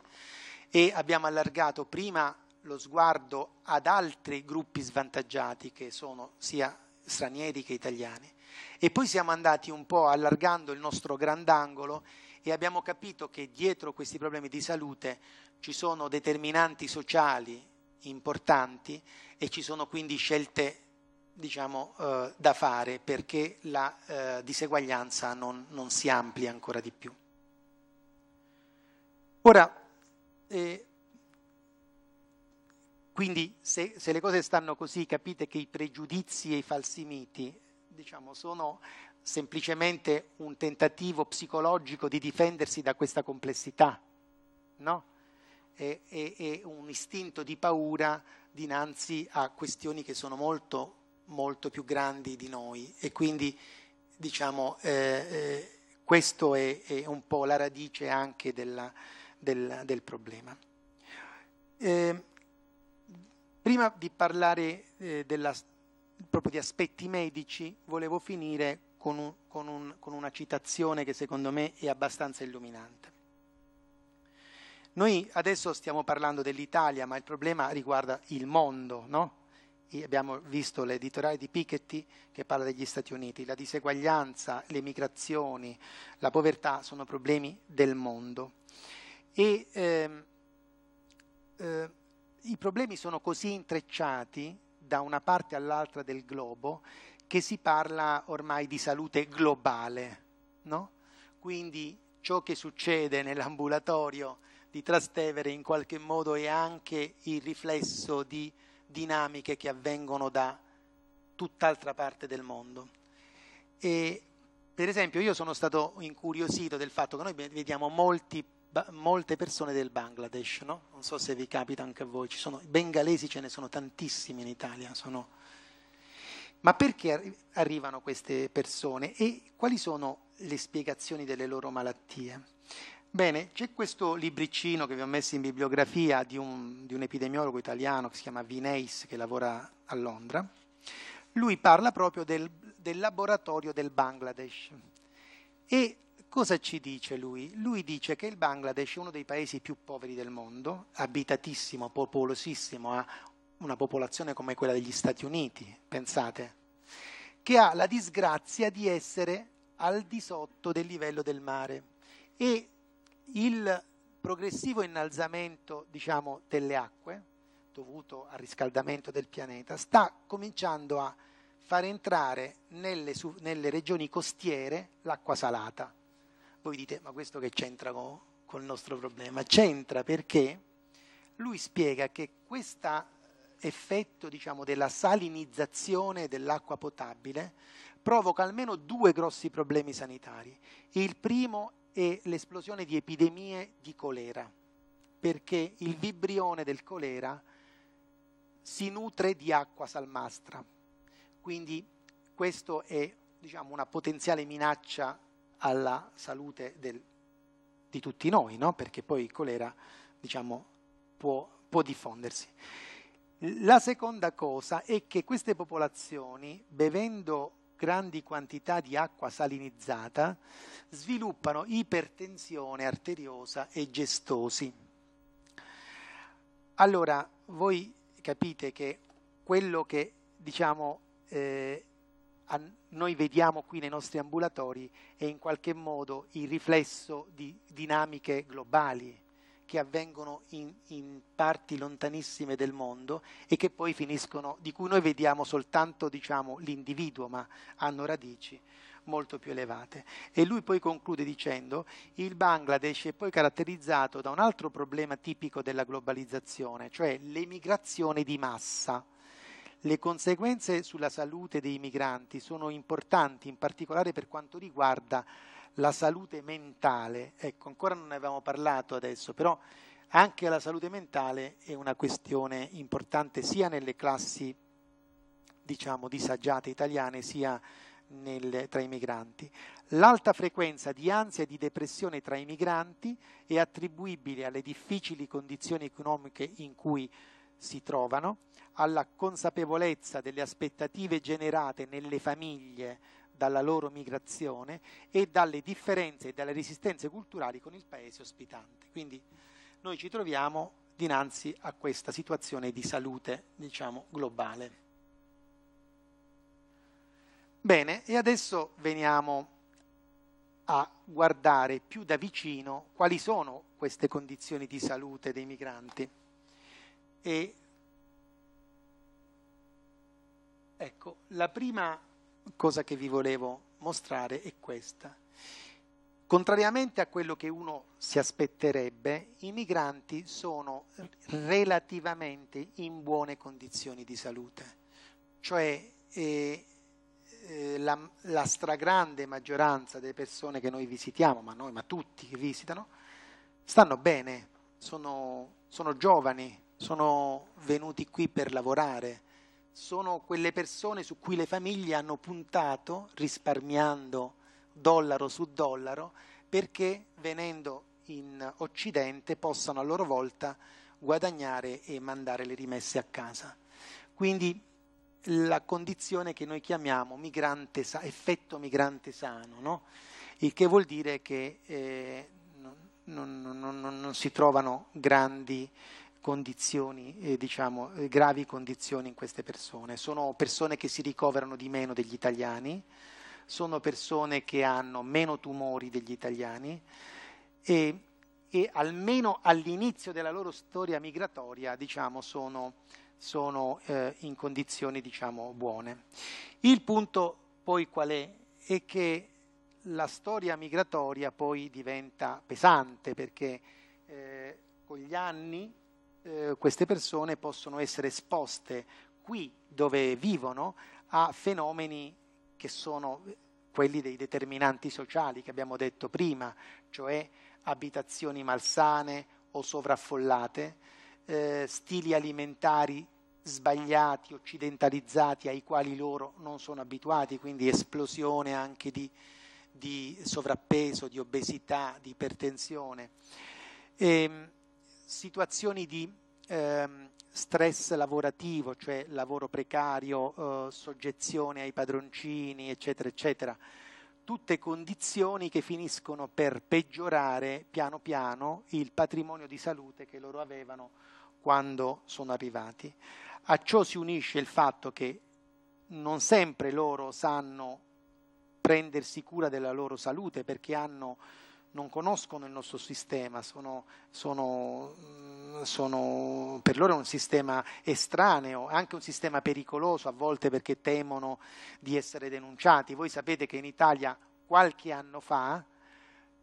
e abbiamo allargato prima lo sguardo ad altri gruppi svantaggiati che sono sia stranieri che italiani e poi siamo andati un po' allargando il nostro grandangolo e abbiamo capito che dietro questi problemi di salute ci sono determinanti sociali importanti e ci sono quindi scelte diciamo, eh, da fare perché la eh, diseguaglianza non, non, si amplia ancora di più. Ora, eh, quindi se, se, le cose stanno così capite che i pregiudizi e i falsimiti diciamo, sono semplicemente un tentativo psicologico di difendersi da questa complessità, no? e, e, e un istinto di paura dinanzi a questioni che sono molto, molto più grandi di noi e quindi diciamo eh, eh, questo è, è, un po' la radice anche della, del, del, problema. Eh, prima di parlare eh, della, proprio di aspetti medici volevo finire con, un, con, un, con una citazione che secondo me è abbastanza illuminante. Noi adesso stiamo parlando dell'Italia, ma il problema riguarda il mondo, no? abbiamo visto l'editoriale di Piketty che parla degli Stati Uniti, la diseguaglianza, le migrazioni, la povertà sono problemi del mondo. E, eh, eh, I problemi sono così intrecciati da una parte all'altra del globo che si parla ormai di salute globale. No? Quindi ciò che succede nell'ambulatorio di Trastevere in qualche modo è anche il riflesso di dinamiche che avvengono da tutt'altra parte del mondo. E, per esempio, io sono stato incuriosito del fatto che noi vediamo molti, molte persone del Bangladesh, no? non so se vi capita anche a voi, ci sono, bengalesi ce ne sono tantissimi in Italia, sono... ma perché arrivano queste persone e quali sono le spiegazioni delle loro malattie? Bene, c'è questo libricino che vi ho messo in bibliografia di un, di un epidemiologo italiano che si chiama Vineis, che lavora a Londra. Lui parla proprio del, del laboratorio del Bangladesh. E cosa ci dice lui? Lui dice che il Bangladesh è uno dei paesi più poveri del mondo, abitatissimo, popolosissimo, ha una popolazione come quella degli Stati Uniti, pensate, che ha la disgrazia di essere al di sotto del livello del mare e il progressivo innalzamento diciamo, delle acque, dovuto al riscaldamento del pianeta, sta cominciando a far entrare nelle, su, nelle regioni costiere l'acqua salata. Voi dite, ma questo che c'entra con, con il nostro problema? C'entra perché lui spiega che questo eh, effetto diciamo, della salinizzazione dell'acqua potabile provoca almeno due grossi problemi sanitari. Il primo e l'esplosione di epidemie di colera, perché il vibrione del colera si nutre di acqua salmastra. Quindi questa è diciamo, una potenziale minaccia alla salute del, di tutti noi, no? perché poi il colera diciamo, può, può diffondersi. La seconda cosa è che queste popolazioni, bevendo grandi quantità di acqua salinizzata sviluppano ipertensione arteriosa e gestosi. Allora, voi capite che quello che diciamo, eh, noi vediamo qui nei nostri ambulatori è in qualche modo il riflesso di dinamiche globali che avvengono in, in, parti lontanissime del mondo e che poi finiscono, di cui noi vediamo soltanto diciamo, l'individuo, ma hanno radici molto più elevate. E lui poi conclude dicendo il Bangladesh è poi caratterizzato da un altro problema tipico della globalizzazione, cioè l'emigrazione di massa. Le conseguenze sulla salute dei migranti sono importanti, in particolare per quanto riguarda la salute mentale, ecco, ancora non ne avevamo parlato adesso, però anche la salute mentale è una questione importante sia nelle classi, diciamo, disagiate italiane, sia nel, tra i migranti. L'alta frequenza di ansia e di depressione tra i migranti è attribuibile alle difficili condizioni economiche in cui si trovano, alla consapevolezza delle aspettative generate nelle famiglie dalla loro migrazione e dalle differenze e dalle resistenze culturali con il paese ospitante. Quindi noi ci troviamo dinanzi a questa situazione di salute, diciamo, globale. Bene, e adesso veniamo a guardare più da vicino quali sono queste condizioni di salute dei migranti. E ecco, la prima cosa che vi volevo mostrare è questa. Contrariamente a quello che uno si aspetterebbe, i migranti sono relativamente in buone condizioni di salute, cioè eh, eh, la, la, stragrande maggioranza delle persone che noi visitiamo, ma noi, ma tutti che visitano, stanno bene, sono, sono giovani, sono venuti qui per lavorare, sono quelle persone su cui le famiglie hanno puntato risparmiando dollaro su dollaro perché venendo in Occidente possano a loro volta guadagnare e mandare le rimesse a casa. Quindi la condizione che noi chiamiamo migrante sa- effetto migrante sano, no? il che vuol dire che eh, non, non, non, non si trovano grandi condizioni, eh, diciamo, eh, gravi condizioni in queste persone. Sono persone che si ricoverano di meno degli italiani, sono persone che hanno meno tumori degli italiani e, e almeno all'inizio della loro storia migratoria diciamo, sono, sono eh, in condizioni diciamo, buone. Il punto poi qual è? È che la storia migratoria poi diventa pesante perché eh, con gli anni eh, queste persone possono essere esposte qui dove vivono a fenomeni che sono eh, quelli dei determinanti sociali che abbiamo detto prima, cioè abitazioni malsane o sovraffollate, eh, stili alimentari sbagliati, occidentalizzati ai quali loro non sono abituati, quindi esplosione anche di, di sovrappeso, di obesità, di ipertensione. E, ehm, situazioni di ehm, stress lavorativo, cioè lavoro precario, eh, soggezione ai padroncini, eccetera, eccetera. Tutte condizioni che finiscono per peggiorare piano piano il patrimonio di salute che loro avevano quando sono arrivati. A ciò si unisce il fatto che non sempre loro sanno prendersi cura della loro salute perché hanno non conoscono il nostro sistema, sono, sono, eh, sono, per loro è un sistema estraneo, anche un sistema pericoloso a volte perché temono di essere denunciati. Voi sapete che in Italia qualche anno fa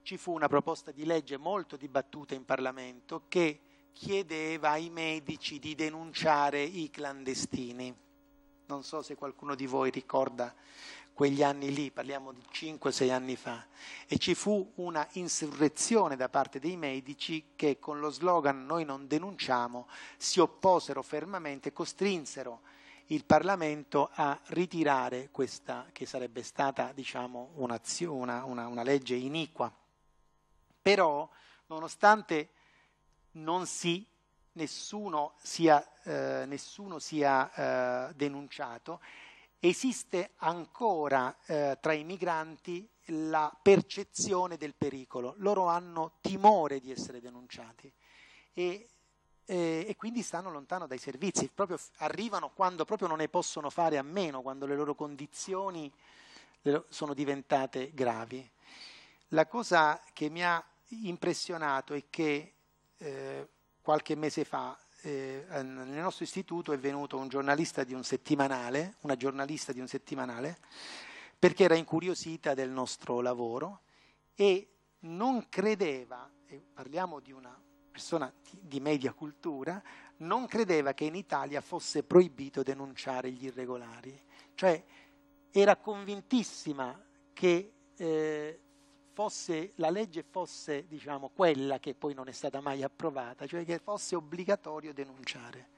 ci fu una proposta di legge molto dibattuta in Parlamento che chiedeva ai medici di denunciare i clandestini. Non so se qualcuno di voi ricorda quegli anni lì, parliamo di 5-6 anni fa, e ci fu una insurrezione da parte dei medici che con lo slogan noi non denunciamo si opposero fermamente, costrinsero il Parlamento a ritirare questa che sarebbe stata diciamo, una, una, una legge iniqua. Però, nonostante non si nessuno sia, eh, nessuno sia eh, denunciato, esiste ancora eh, tra i migranti la percezione del pericolo, loro hanno timore di essere denunciati e, eh, e quindi stanno lontano dai servizi, proprio arrivano quando proprio non ne possono fare a meno, quando le loro condizioni sono diventate gravi. La cosa che mi ha impressionato è che eh, qualche mese fa eh, nel nostro istituto è venuto un giornalista di un settimanale, una giornalista di un settimanale, perché era incuriosita del nostro lavoro e non credeva, e parliamo di una persona di media cultura, non credeva che in Italia fosse proibito denunciare gli irregolari, cioè era convintissima che eh, fosse, la legge fosse diciamo, quella che poi non è stata mai approvata, cioè che fosse obbligatorio denunciare.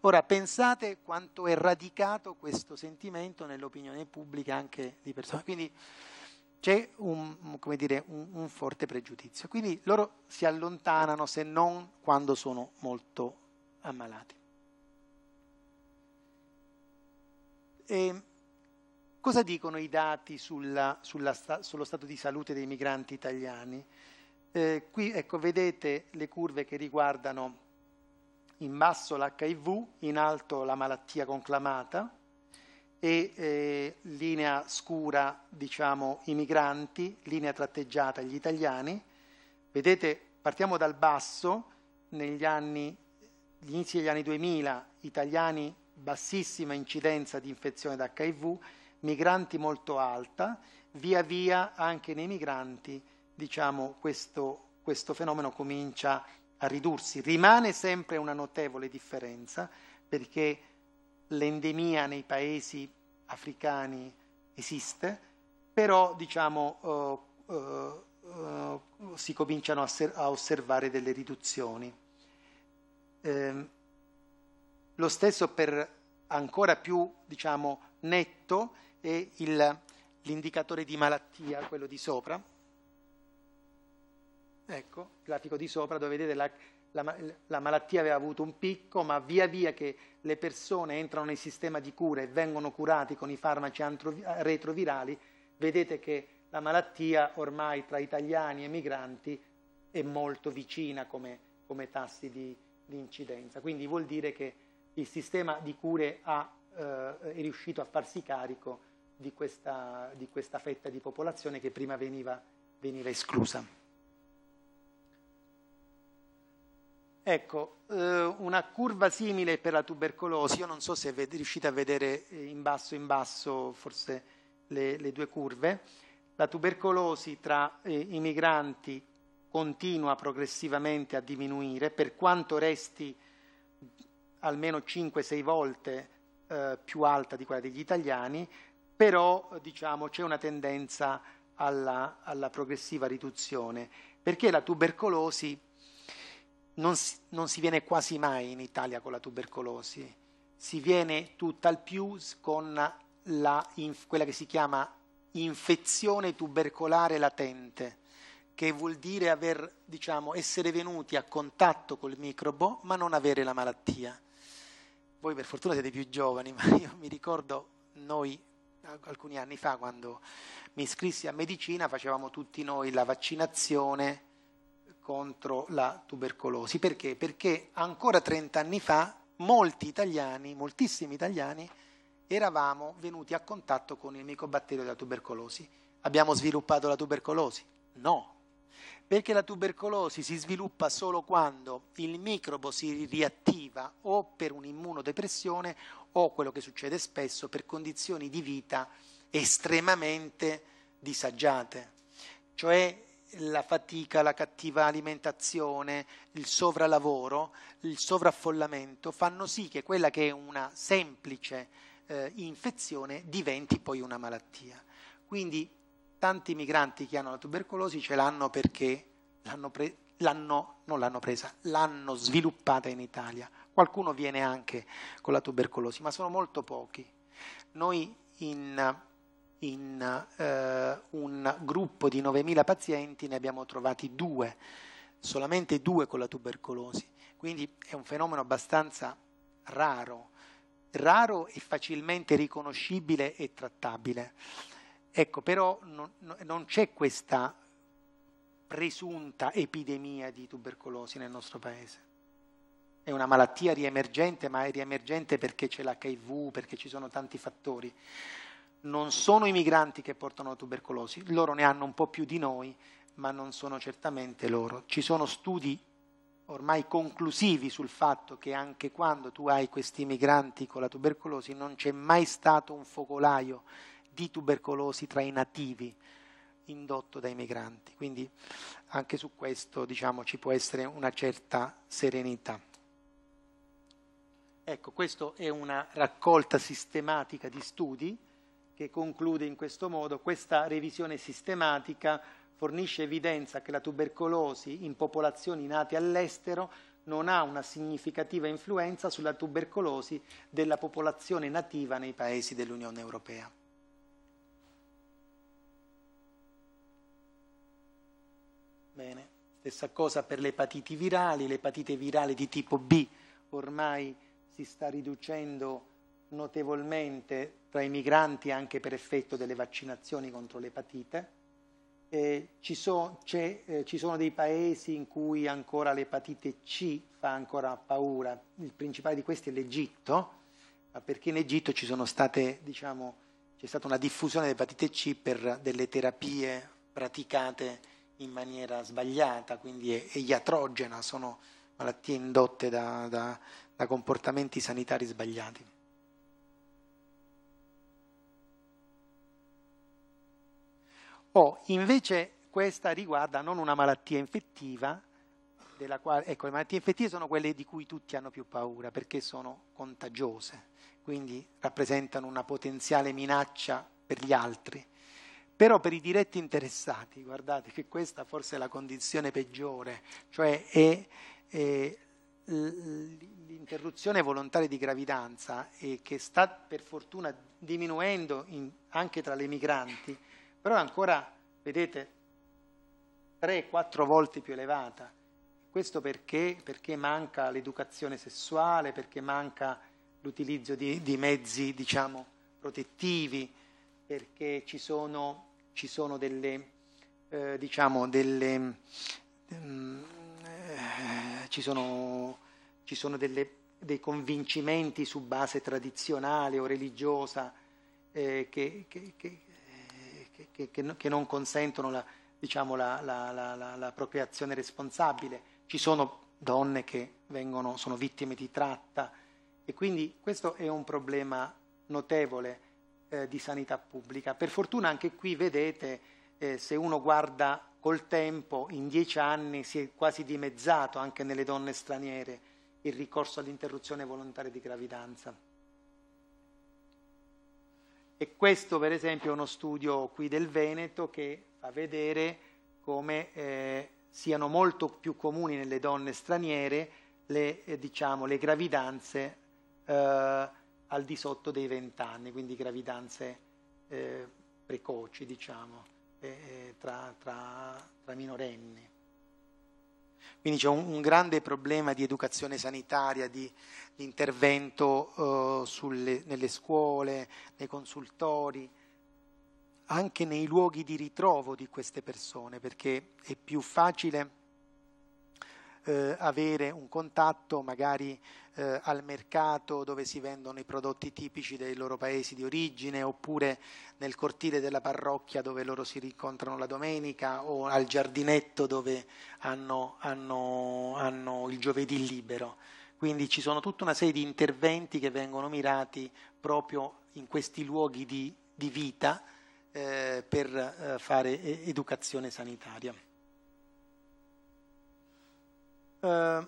Ora pensate quanto è radicato questo sentimento nell'opinione pubblica anche di persone, quindi c'è un, dire, un, un forte pregiudizio. Quindi loro si allontanano se non quando sono molto ammalati. E ehm, Cosa dicono i dati sulla, sulla sullo stato di salute dei migranti italiani? Eh, qui ecco, vedete le curve che riguardano in basso l'HIV, in alto la malattia conclamata e eh, linea scura diciamo, i migranti, linea tratteggiata gli italiani. Vedete, partiamo dal basso, negli anni, gli inizi degli anni 2000, italiani bassissima incidenza di infezione da HIV, migranti molto alta, via via anche nei migranti diciamo, questo, questo fenomeno comincia a ridursi. Rimane sempre una notevole differenza perché l'endemia nei paesi africani esiste, però diciamo, uh, uh, uh, si cominciano a, a, osservare delle riduzioni. Eh, lo stesso per ancora più diciamo, netto e il, l'indicatore di malattia, quello di sopra. Ecco, il grafico di sopra dove vedete la, la, la, malattia aveva avuto un picco, ma via via che le persone entrano nel sistema di cura e vengono curati con i farmaci retrovirali, vedete che la malattia ormai tra italiani e migranti è molto vicina come, come tassi di, di, incidenza. Quindi vuol dire che il sistema di cure ha, eh, è riuscito a farsi carico di questa, di questa fetta di popolazione che prima veniva, veniva esclusa. Ecco, eh, una curva simile per la tubercolosi, io non so se riuscite a vedere eh, in basso in basso forse le, le due curve, la tubercolosi tra eh, i migranti continua progressivamente a diminuire, per quanto resti almeno 5-6 volte eh, più alta di quella degli italiani, però diciamo, c'è una tendenza alla, alla, progressiva riduzione, perché la tubercolosi non si, non si viene quasi mai in Italia con la tubercolosi, si viene tutt'al più con la, in, quella che si chiama infezione tubercolare latente, che vuol dire aver, diciamo, essere venuti a contatto col microbo ma non avere la malattia. Voi per fortuna siete più giovani, ma io mi ricordo noi alcuni anni fa quando mi iscrissi a medicina facevamo tutti noi la vaccinazione contro la tubercolosi. Perché? Perché ancora 30 anni fa molti italiani, moltissimi italiani, eravamo venuti a contatto con il micobatterio della tubercolosi. Abbiamo sviluppato la tubercolosi? No, perché la tubercolosi si sviluppa solo quando il microbo si riattiva o per un'immunodepressione o quello che succede spesso per condizioni di vita estremamente disagiate, cioè la fatica, la cattiva alimentazione, il sovralavoro, il sovraffollamento fanno sì che quella che è una semplice eh, infezione diventi poi una malattia. Quindi tanti migranti che hanno la tubercolosi ce l'hanno perché l'hanno, pre- l'hanno, l'hanno presa, l'hanno sviluppata in Italia. Qualcuno viene anche con la tubercolosi, ma sono molto pochi. Noi in, in eh, un gruppo di 9.000 pazienti ne abbiamo trovati due, solamente due con la tubercolosi. Quindi è un fenomeno abbastanza raro, raro e facilmente riconoscibile e trattabile. Ecco, però non, non c'è questa presunta epidemia di tubercolosi nel nostro paese è una malattia riemergente, ma è riemergente perché c'è l'HIV, perché ci sono tanti fattori. Non sono i migranti che portano la tubercolosi, loro ne hanno un po' più di noi, ma non sono certamente loro. Ci sono studi ormai conclusivi sul fatto che anche quando tu hai questi migranti con la tubercolosi non c'è mai stato un focolaio di tubercolosi tra i nativi indotto dai migranti. Quindi anche su questo diciamo, ci può essere una certa serenità. Ecco, questa è una raccolta sistematica di studi che conclude in questo modo. Questa revisione sistematica fornisce evidenza che la tubercolosi in popolazioni nate all'estero non ha una significativa influenza sulla tubercolosi della popolazione nativa nei paesi dell'Unione Europea. bene. Stessa cosa per le epatiti virali, l'epatite virale di tipo B ormai si sta riducendo notevolmente tra i migranti anche per effetto delle vaccinazioni contro l'epatite. Eh, ci, so, eh, ci, sono dei paesi in cui ancora l'epatite C fa ancora paura, il principale di questi è l'Egitto, perché in Egitto ci sono state, diciamo, c'è stata una diffusione dell'epatite C per delle terapie praticate in maniera sbagliata, quindi è, è iatrogena, sono malattie indotte da, da, da comportamenti sanitari sbagliati. Oh, invece questa riguarda non una malattia infettiva, quale, ecco, le malattie infettive sono quelle di cui tutti hanno più paura perché sono contagiose, quindi rappresentano una potenziale minaccia per gli altri. Però per i diretti interessati, guardate che questa forse è la condizione peggiore, cioè è, è l'interruzione volontaria di gravidanza eh, che sta per fortuna diminuendo in, anche tra le migranti, però è ancora, vedete, 3-4 volte più elevata. Questo perché? Perché manca l'educazione sessuale, perché manca l'utilizzo di, di, mezzi, diciamo, protettivi, perché ci sono, ci sono delle, eh, diciamo, delle, um, eh, ci sono, ci sono delle, dei convincimenti su base tradizionale o religiosa eh, che, che, che, che, non consentono la, diciamo, la, la, la, procreazione responsabile. Ci sono donne che vengono, sono vittime di tratta e quindi questo è un problema notevole eh, di sanità pubblica. Per fortuna anche qui vedete, eh, se uno guarda col tempo, in dieci anni si è quasi dimezzato anche nelle donne straniere il ricorso all'interruzione volontaria di gravidanza. E questo per esempio è uno studio qui del Veneto che fa vedere come eh, siano molto più comuni nelle donne straniere le, eh, diciamo, le gravidanze eh, al di sotto dei 20 anni, quindi gravidanze eh, precoci, diciamo, eh, eh, tra, tra, tra, minorenni. Quindi c'è un, un, grande problema di educazione sanitaria, di, di intervento eh, sulle, nelle scuole, nei consultori, anche nei luoghi di ritrovo di queste persone, perché è più facile eh, avere un contatto magari eh, al mercato dove si vendono i prodotti tipici dei loro paesi di origine oppure nel cortile della parrocchia dove loro si rincontrano la domenica o al giardinetto dove hanno, hanno, hanno il giovedì libero. Quindi ci sono tutta una serie di interventi che vengono mirati proprio in questi luoghi di, di vita eh, per eh, fare eh, educazione sanitaria eh,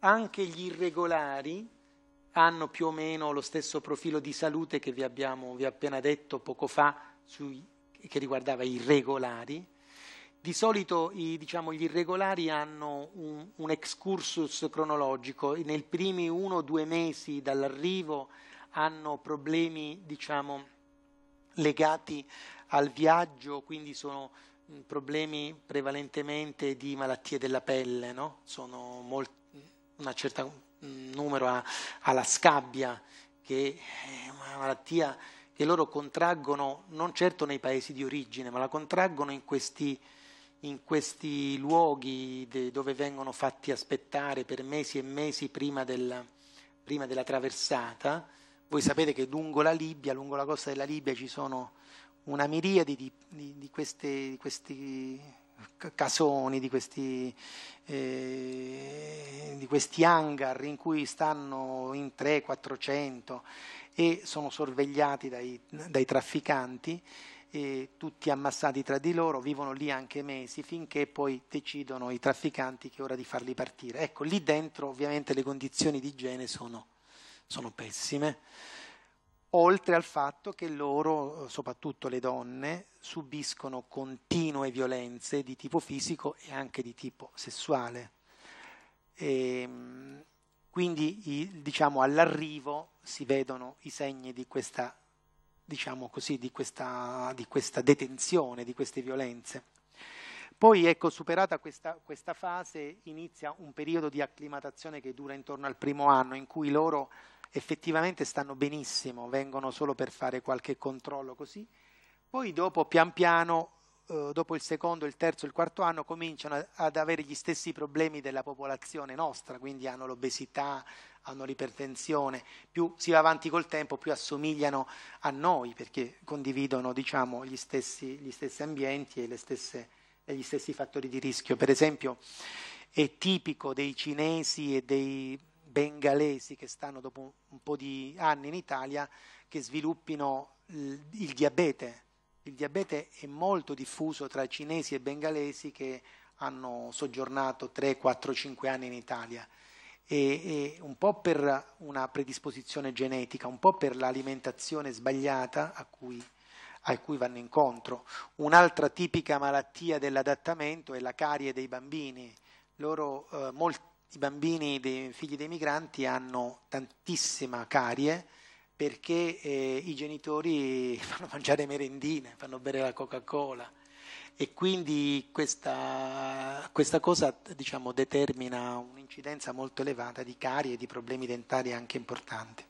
anche gli irregolari hanno più o meno lo stesso profilo di salute che vi abbiamo vi appena detto poco fa sui, che riguardava i regolari. Di solito i, diciamo, gli irregolari hanno un, un excursus cronologico, nei primi uno o due mesi dall'arrivo hanno problemi diciamo, legati al viaggio, quindi sono Mm, problemi prevalentemente di malattie della pelle, no? sono molt, una certa un mm, numero alla scabbia, che è una malattia che loro contraggono non certo nei paesi di origine, ma la contraggono in questi, in questi luoghi de, dove vengono fatti aspettare per mesi e mesi prima, del, prima della traversata. Voi sapete che lungo la Libia, lungo la costa della Libia ci sono una miriade di, di, di, queste, di questi casoni, di questi, eh, di questi hangar in cui stanno in 300-400 e sono sorvegliati dai, dai trafficanti, tutti ammassati tra di loro, vivono lì anche mesi finché poi decidono i trafficanti che è ora di farli partire. Ecco, lì dentro ovviamente le condizioni di igiene sono, sono pessime oltre al fatto che loro, soprattutto le donne, subiscono continue violenze di tipo fisico e anche di tipo sessuale. E, ehm, quindi diciamo, all'arrivo si vedono i segni di questa, diciamo così, di, questa, di questa, detenzione, di queste violenze. Poi, ecco, superata questa, questa fase, inizia un periodo di acclimatazione che dura intorno al primo anno, in cui loro effettivamente stanno benissimo, vengono solo per fare qualche controllo così, poi dopo pian piano, eh, dopo il secondo, il terzo, il quarto anno, cominciano ad avere gli stessi problemi della popolazione nostra, quindi hanno l'obesità, hanno l'ipertensione, più si va avanti col tempo, più assomigliano a noi, perché condividono diciamo, gli, stessi, gli, stessi, ambienti e, stesse, e gli stessi fattori di rischio. Per esempio è tipico dei cinesi e dei bengalesi che stanno dopo un po' di anni in Italia che sviluppino il diabete. Il diabete è molto diffuso tra cinesi e bengalesi che hanno soggiornato 3, 4, 5 anni in Italia. E, e un po' per una predisposizione genetica, un po' per l'alimentazione sbagliata a cui, a cui vanno incontro. Un'altra tipica malattia dell'adattamento è la carie dei bambini. Loro, eh, molti i bambini dei figli dei migranti hanno tantissima carie perché eh, i genitori fanno mangiare merendine, fanno bere la Coca-Cola e quindi questa, questa cosa diciamo, determina un'incidenza molto elevata di carie e di problemi dentari anche importanti.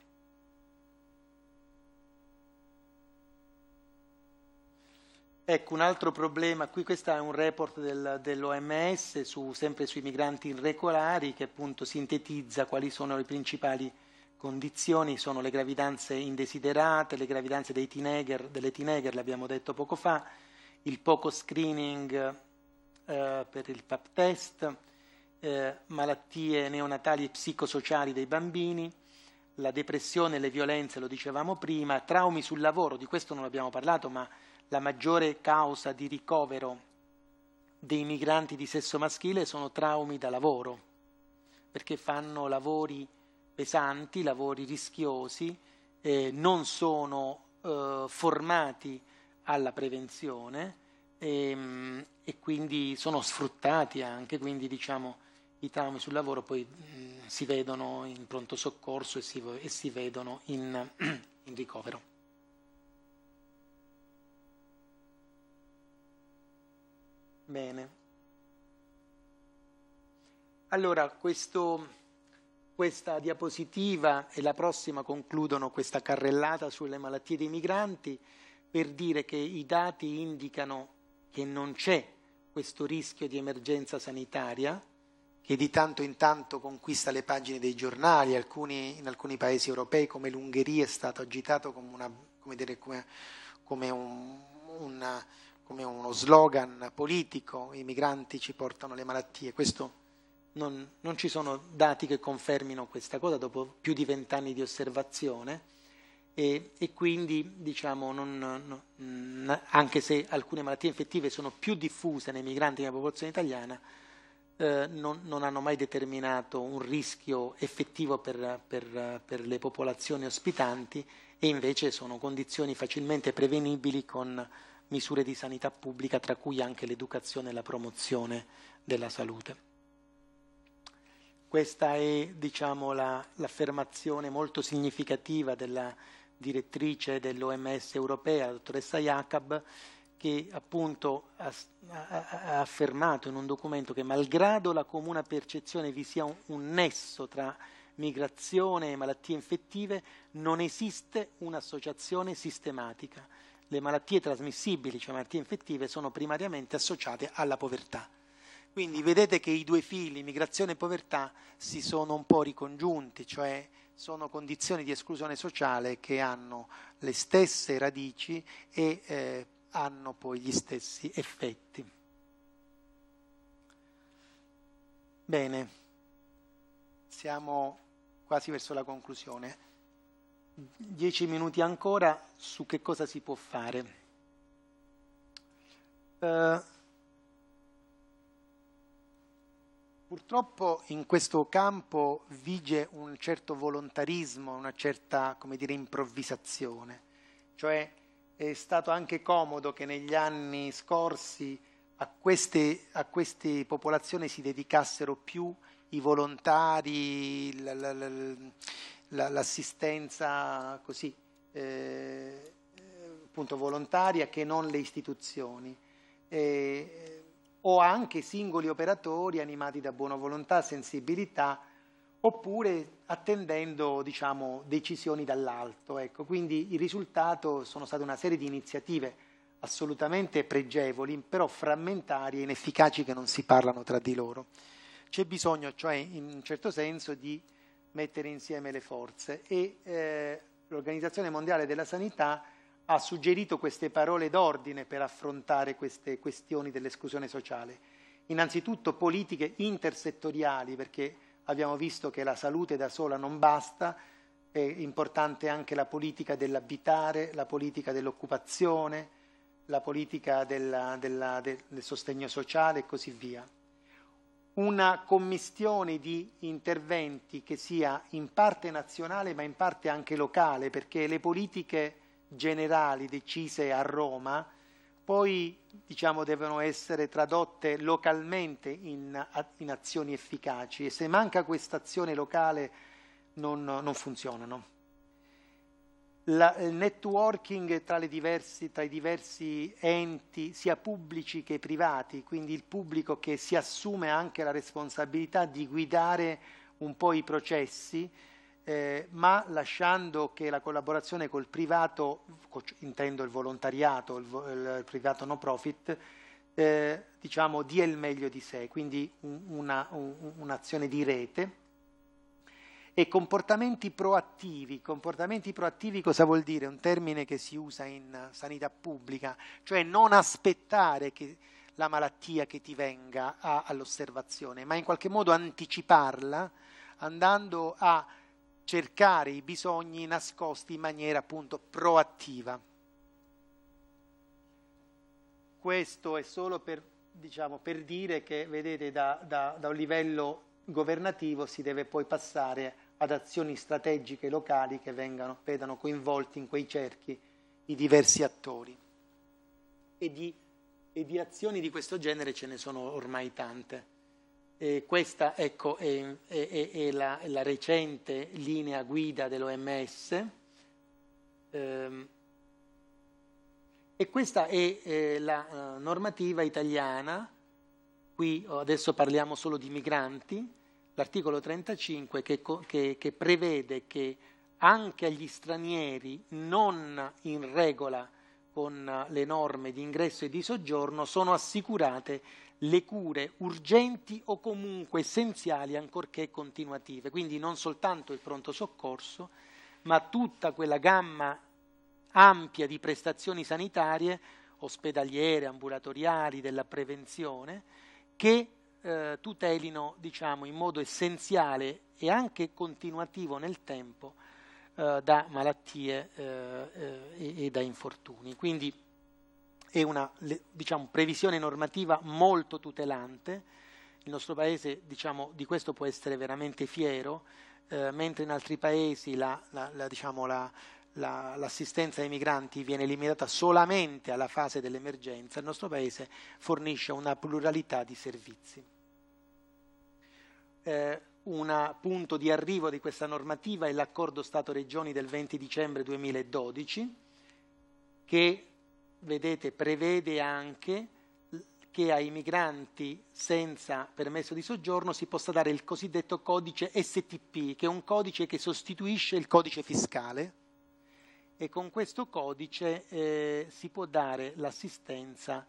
Ecco, un altro problema, qui questo è un report del, dell'OMS su, sempre sui migranti irregolari che appunto sintetizza quali sono le principali condizioni, sono le gravidanze indesiderate, le gravidanze dei teenager, delle teenager, l'abbiamo detto poco fa, il poco screening eh, per il pap test, eh, malattie neonatali e psicosociali dei bambini, la depressione, le violenze, lo dicevamo prima, traumi sul lavoro, di questo non abbiamo parlato, ma la maggiore causa di ricovero dei migranti di sesso maschile sono traumi da lavoro, perché fanno lavori pesanti, lavori rischiosi, eh, non sono eh, formati alla prevenzione e, ehm, e, quindi sono sfruttati anche, quindi diciamo i traumi sul lavoro poi mh, mm, si vedono in pronto soccorso e si, e si vedono in, in ricovero. Bene. Allora, questo, questa diapositiva e la prossima concludono questa carrellata sulle malattie dei migranti per dire che i dati indicano che non c'è questo rischio di emergenza sanitaria che di tanto in tanto conquista le pagine dei giornali, alcuni, in alcuni paesi europei come l'Ungheria è stato agitato come, una, come, dire, come, come un, una, come uno slogan politico, i migranti ci portano le malattie. Questo non, non ci sono dati che confermino questa cosa dopo più di vent'anni di osservazione e, e quindi diciamo, non, non, anche se alcune malattie infettive sono più diffuse nei migranti nella popolazione italiana, eh, non, hanno mai determinato un rischio effettivo per, per, per le popolazioni ospitanti e invece sono condizioni facilmente prevenibili con misure di sanità pubblica, tra cui anche l'educazione e la promozione della salute. Questa è diciamo, la, l'affermazione molto significativa della direttrice dell'OMS europea, la dottoressa Jacob, che appunto ha, ha, affermato in un documento che malgrado la comune percezione vi sia un, un nesso tra migrazione e malattie infettive, non esiste un'associazione sistematica le malattie trasmissibili, cioè malattie infettive, sono primariamente associate alla povertà. Quindi vedete che i due fili, migrazione e povertà, si sono un po' ricongiunti, cioè sono condizioni di esclusione sociale che hanno le stesse radici e eh, hanno poi gli stessi effetti. Bene, siamo quasi verso la conclusione dieci minuti ancora su che cosa si può fare. Eh, purtroppo in questo campo vige un certo volontarismo, una certa dire, improvvisazione, cioè è stato anche comodo che negli anni scorsi a queste, a queste popolazioni si dedicassero più i volontari, l, l, l, l'assistenza così, eh, appunto volontaria che non le istituzioni. Eh, o anche singoli operatori animati da buona volontà, sensibilità, oppure attendendo diciamo, decisioni dall'alto. Ecco. Quindi il risultato sono state una serie di iniziative assolutamente pregevoli, però frammentarie e inefficaci che non si parlano tra di loro. C'è bisogno, cioè, in un certo senso, di mettere insieme le forze e eh, l'Organizzazione Mondiale della Sanità ha suggerito queste parole d'ordine per affrontare queste questioni dell'esclusione sociale. Innanzitutto politiche intersettoriali, perché abbiamo visto che la salute da sola non basta, è importante anche la politica dell'abitare, la politica dell'occupazione, la politica della, della, del, del sostegno sociale e così via una commistione di interventi che sia in parte nazionale ma in parte anche locale, perché le politiche generali decise a Roma poi diciamo, devono essere tradotte localmente in, in, azioni efficaci e se manca questa azione locale non, non funzionano la, il networking tra, diversi, tra, i diversi enti, sia pubblici che privati, quindi il pubblico che si assume anche la responsabilità di guidare un po' i processi, eh, ma lasciando che la collaborazione col privato, intendo il volontariato, il, il privato no profit, eh, diciamo dia il meglio di sé, quindi un'azione un, un, di rete e comportamenti proattivi. Comportamenti proattivi cosa vuol dire? Un termine che si usa in sanità pubblica, cioè non aspettare che la malattia che ti venga all'osservazione, ma in qualche modo anticiparla andando a cercare i bisogni nascosti in maniera appunto proattiva. Questo è solo per, diciamo, per dire che, vedete, da, da, da un livello governativo si deve poi passare ad azioni strategiche locali che vengano, vedano coinvolti in quei cerchi i diversi attori. E di, e di, azioni di questo genere ce ne sono ormai tante. E questa ecco, è, è, è, la, è, la, recente linea guida dell'OMS. Ehm, e questa è la eh, normativa italiana, qui adesso parliamo solo di migranti, l'articolo 35 che, che, che prevede che anche agli stranieri non in regola con le norme di ingresso e di soggiorno sono assicurate le cure urgenti o comunque essenziali ancorché continuative, quindi non soltanto il pronto soccorso, ma tutta quella gamma ampia di prestazioni sanitarie, ospedaliere, ambulatoriali, della prevenzione, che eh, tutelino diciamo, in modo essenziale e anche continuativo nel tempo eh, da malattie eh, eh, e, e, da infortuni. Quindi è una diciamo, previsione normativa molto tutelante, il nostro Paese diciamo, di questo può essere veramente fiero, eh, mentre in altri Paesi la, la, la, diciamo, la la, l'assistenza ai migranti viene limitata solamente alla fase dell'emergenza, il nostro Paese fornisce una pluralità di servizi. Eh, un punto di arrivo di questa normativa è l'accordo Stato-Regioni del 20 dicembre 2012 che, vedete, prevede anche che ai migranti senza permesso di soggiorno si possa dare il cosiddetto codice STP, che è un codice che sostituisce il codice fiscale e con questo codice eh, si può dare l'assistenza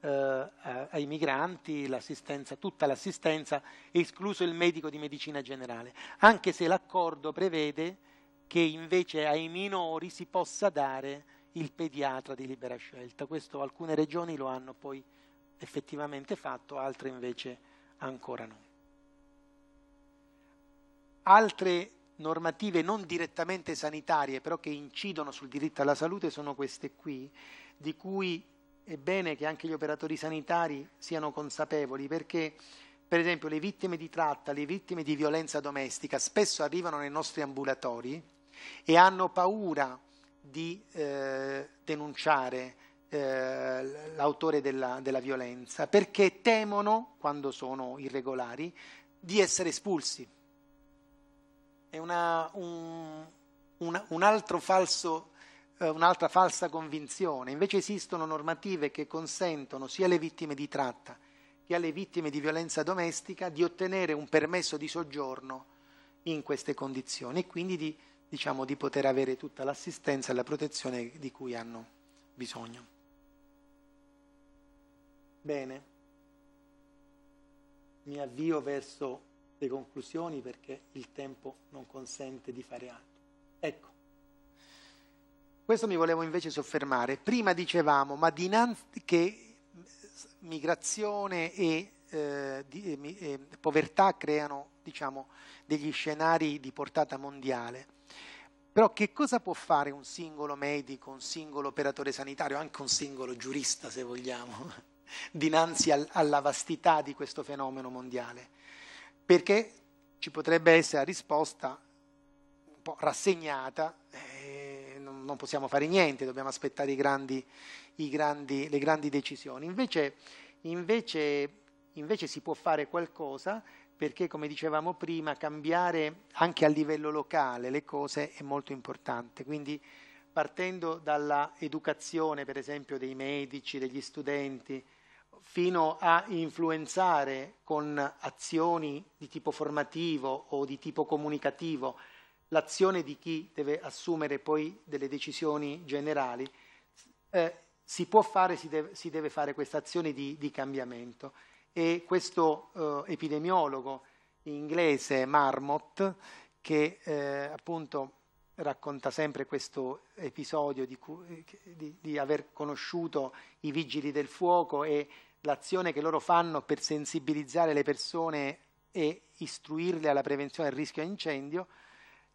eh, ai migranti, l'assistenza, tutta l'assistenza, escluso il medico di medicina generale, anche se l'accordo prevede che invece ai minori si possa dare il pediatra di libera scelta. Questo alcune regioni lo hanno poi effettivamente fatto, altre invece ancora no. Altre normative non direttamente sanitarie, però che incidono sul diritto alla salute, sono queste qui, di cui è bene che anche gli operatori sanitari siano consapevoli, perché per esempio le vittime di tratta, le vittime di violenza domestica spesso arrivano nei nostri ambulatori e hanno paura di eh, denunciare eh, l'autore della, della violenza perché temono, quando sono irregolari, di essere espulsi è una, un, una, un falso, eh, un'altra falsa convinzione. Invece esistono normative che consentono sia alle vittime di tratta che alle vittime di violenza domestica di ottenere un permesso di soggiorno in queste condizioni e quindi di, diciamo, di poter avere tutta l'assistenza e la protezione di cui hanno bisogno. Bene, mi avvio verso le conclusioni perché il tempo non consente di fare altro. Ecco. Questo mi volevo invece soffermare. Prima dicevamo, ma dinanzi che migrazione e, eh, di, eh, eh, povertà creano diciamo, degli scenari di portata mondiale. Però che cosa può fare un singolo medico, un singolo operatore sanitario, anche un singolo giurista se vogliamo, dinanzi al, alla vastità di questo fenomeno mondiale? perché ci potrebbe essere la risposta un po' rassegnata, eh, non, non, possiamo fare niente, dobbiamo aspettare i grandi, i grandi, le grandi decisioni. Invece, invece, invece si può fare qualcosa perché, come dicevamo prima, cambiare anche a livello locale le cose è molto importante. Quindi, partendo dall'educazione, per esempio, dei medici, degli studenti, fino a influenzare con azioni di tipo formativo o di tipo comunicativo l'azione di chi deve assumere poi delle decisioni generali, eh, si può fare, si deve, si deve fare questa azione di, di, cambiamento. E questo eh, epidemiologo inglese Marmot, che eh, appunto racconta sempre questo episodio di, eh, di, di aver conosciuto i vigili del fuoco e l'azione che loro fanno per sensibilizzare le persone e istruirle alla prevenzione del rischio incendio,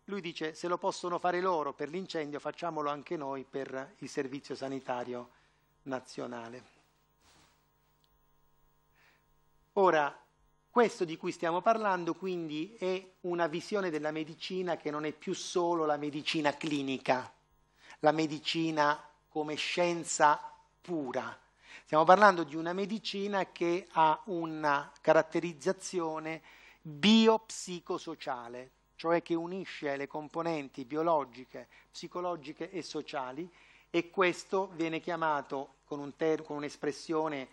lui dice se lo possono fare loro per l'incendio facciamolo anche noi per il servizio sanitario nazionale. Ora, questo di cui stiamo parlando quindi è una visione della medicina che non è più solo la medicina clinica, la medicina come scienza pura, Stiamo parlando di una medicina che ha una caratterizzazione biopsicosociale, cioè che unisce le componenti biologiche, psicologiche e sociali e questo viene chiamato con, un'espressione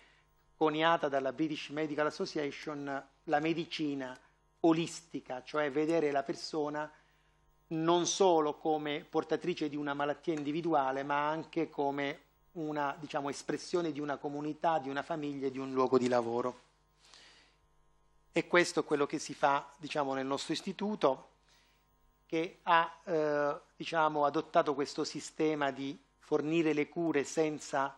coniata dalla British Medical Association la medicina olistica, cioè vedere la persona non solo come portatrice di una malattia individuale, ma anche come una diciamo, espressione di una comunità, di una famiglia e di un luogo di lavoro. E questo è quello che si fa diciamo, nel nostro istituto, che ha eh, diciamo, adottato questo sistema di fornire le cure senza,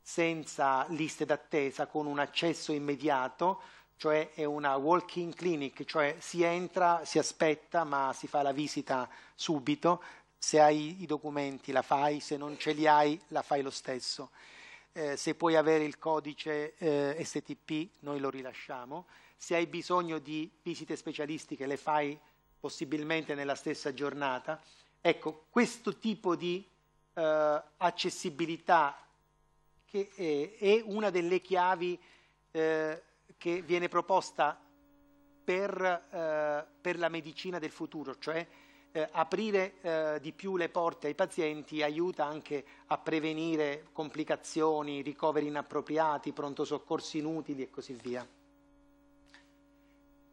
senza liste d'attesa, con un accesso immediato, cioè è una walk-in clinic, cioè si entra, si aspetta, ma si fa la visita subito se hai i documenti la fai, se non ce li hai la fai lo stesso. Eh, se puoi avere il codice eh, STP noi lo rilasciamo, se hai bisogno di visite specialistiche le fai possibilmente nella stessa giornata. Ecco, questo tipo di eh, accessibilità che è, è, una delle chiavi eh, che viene proposta per, eh, per la medicina del futuro, cioè eh, aprire eh, di più le porte ai pazienti aiuta anche a prevenire complicazioni, ricoveri inappropriati, pronto soccorsi inutili e così via.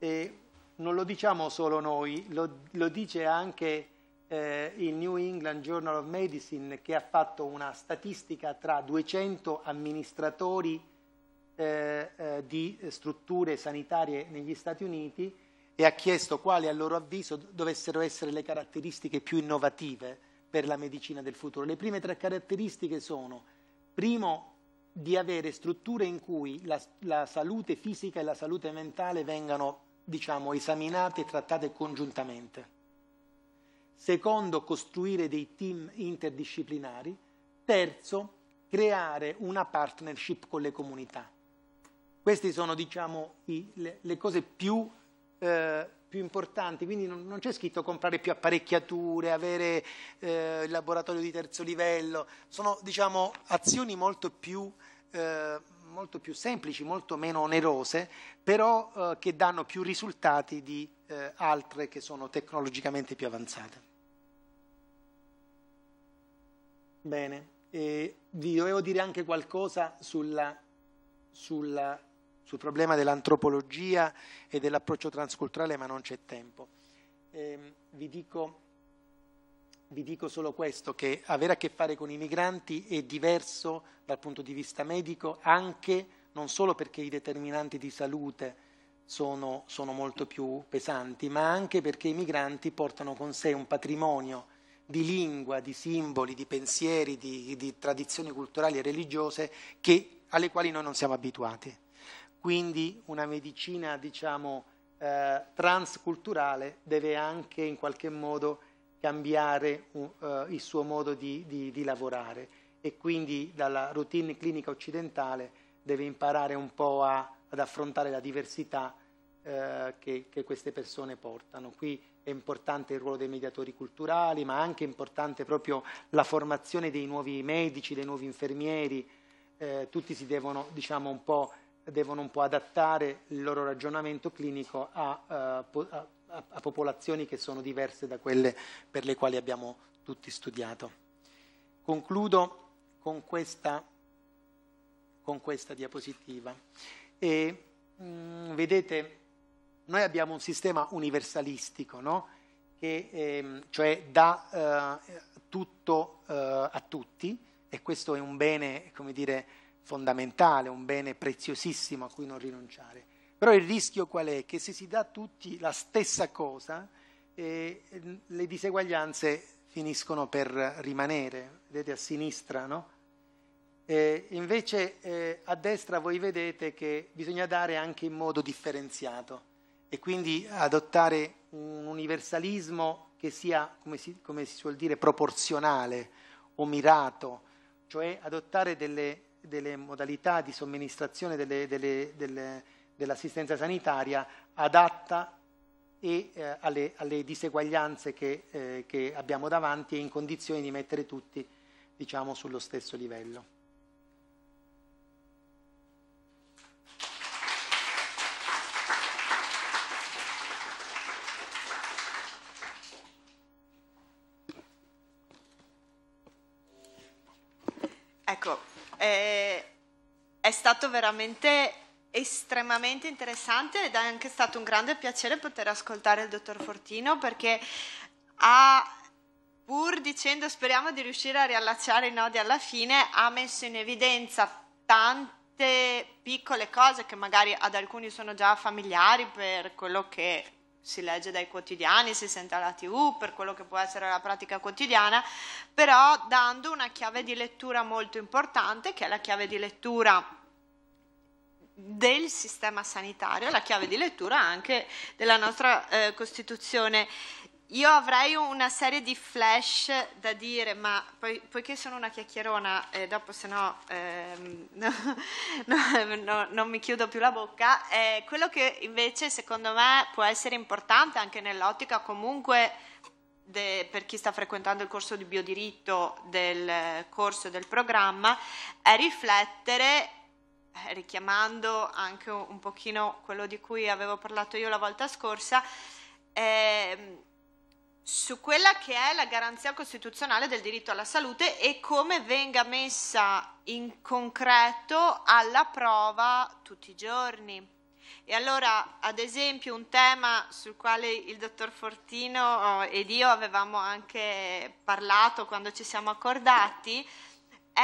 E non lo diciamo solo noi, lo, lo dice anche eh, il New England Journal of Medicine che ha fatto una statistica tra 200 amministratori eh, eh, di strutture sanitarie negli Stati Uniti e ha chiesto quali a loro avviso dovessero essere le caratteristiche più innovative per la medicina del futuro. Le prime tre caratteristiche sono, primo, di avere strutture in cui la, la salute fisica e la salute mentale vengano, diciamo, esaminate e trattate congiuntamente. Secondo, costruire dei team interdisciplinari. Terzo, creare una partnership con le comunità. Queste sono, diciamo, i, le, le cose più eh, più importanti, quindi non, non c'è scritto comprare più apparecchiature, avere eh, il laboratorio di terzo livello, sono diciamo, azioni molto più, eh, molto più, semplici, molto meno onerose, però eh, che danno più risultati di eh, altre che sono tecnologicamente più avanzate. Bene, e vi dovevo dire anche qualcosa sulla, sulla sul problema dell'antropologia e dell'approccio transculturale, ma non c'è tempo. Eh, vi, dico, vi dico solo questo, che avere a che fare con i migranti è diverso dal punto di vista medico, anche non solo perché i determinanti di salute sono, sono molto più pesanti, ma anche perché i migranti portano con sé un patrimonio di lingua, di simboli, di pensieri, di, di, tradizioni culturali e religiose che, alle quali noi non siamo abituati. Quindi una medicina, diciamo, eh, transculturale deve anche in qualche modo cambiare uh, il suo modo di, di, di lavorare e quindi dalla routine clinica occidentale deve imparare un po' a, ad affrontare la diversità eh, che, che, queste persone portano. Qui è importante il ruolo dei mediatori culturali, ma anche importante proprio la formazione dei nuovi medici, dei nuovi infermieri, eh, tutti si devono diciamo, un po' devono un po' adattare il loro ragionamento clinico a, eh, a, a, a popolazioni che sono diverse da quelle per le quali abbiamo tutti studiato. Concludo con questa, con questa diapositiva. E, mh, mm, vedete, noi abbiamo un sistema universalistico, no? che ehm, cioè dà eh, tutto eh, a tutti, e questo è un bene, come dire, fondamentale, un bene preziosissimo a cui non rinunciare. Però il rischio qual è? Che se si dà a tutti la stessa cosa, eh, le diseguaglianze finiscono per rimanere. Vedete a sinistra, no? Eh, invece eh, a destra voi vedete che bisogna dare anche in modo differenziato e quindi adottare un universalismo che sia, come si, come si suol dire, proporzionale o mirato, cioè adottare delle delle modalità di somministrazione delle, delle, delle, dell'assistenza sanitaria adatta e eh, alle, alle, diseguaglianze che, eh, che, abbiamo davanti e in condizioni di mettere tutti diciamo, sullo stesso livello. è stato veramente estremamente interessante ed è anche stato un grande piacere poter ascoltare il dottor Fortino perché ha pur dicendo speriamo di riuscire a riallacciare i nodi alla fine, ha messo in evidenza tante piccole cose che magari ad alcuni sono già familiari per quello che si legge dai quotidiani, si sente alla tv, per quello che può essere la pratica quotidiana, però dando una chiave di lettura molto importante che è la chiave di lettura del sistema sanitario, la chiave di lettura anche della nostra eh, Costituzione. Io avrei una serie di flash da dire, ma poi, poiché sono una chiacchierona e eh, dopo se no, eh, no, no, no, non mi chiudo più la bocca, eh, quello che invece secondo me può essere importante anche nell'ottica comunque De, per chi sta frequentando il corso di biodiritto del eh, corso del programma è riflettere eh, richiamando anche un pochino quello di cui avevo parlato io la volta scorsa, eh, su quella che è la garanzia costituzionale del diritto alla salute e come venga messa in concreto alla prova tutti i giorni. E allora, ad esempio, un tema sul quale il dottor Fortino eh, ed io avevamo anche parlato quando ci siamo accordati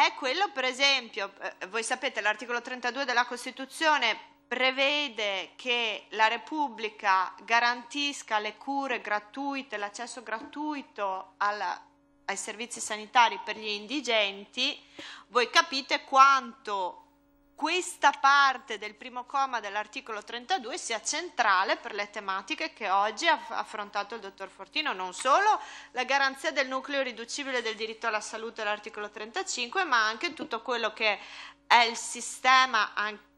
è quello, per esempio, eh, voi sapete, l'articolo 32 della Costituzione prevede che la Repubblica garantisca le cure gratuite, l'accesso gratuito alla, ai servizi sanitari per gli indigenti, voi capite quanto questa parte del primo comma dell'articolo 32 sia centrale per le tematiche che oggi ha affrontato il dottor Fortino, non solo la garanzia del nucleo riducibile del diritto alla salute all'articolo 35, ma anche tutto quello che è il sistema anche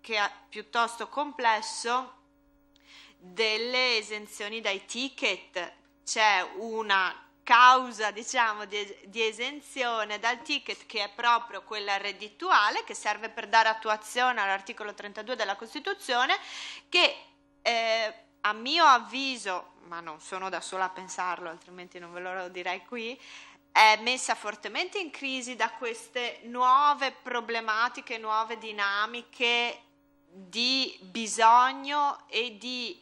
piuttosto complesso delle esenzioni dai ticket. C'è una causa diciamo, di, di, esenzione dal ticket che è proprio quella reddituale che serve per dare attuazione all'articolo 32 della Costituzione che eh, a mio avviso, ma non sono da sola a pensarlo altrimenti non ve lo direi qui, è messa fortemente in crisi da queste nuove problematiche, nuove dinamiche di bisogno e di,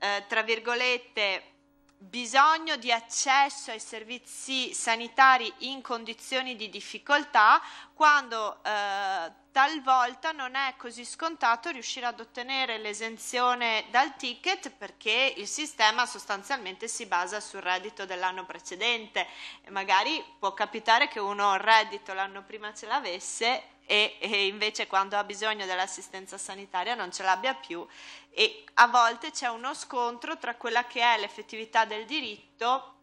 eh, tra virgolette, bisogno di accesso ai servizi sanitari in condizioni di difficoltà quando eh, talvolta non è così scontato riuscire ad ottenere l'esenzione dal ticket perché il sistema sostanzialmente si basa sul reddito dell'anno precedente e magari può capitare che uno il reddito l'anno prima ce l'avesse e, e invece quando ha bisogno dell'assistenza sanitaria non ce l'abbia più e a volte c'è uno scontro tra quella che è l'effettività del diritto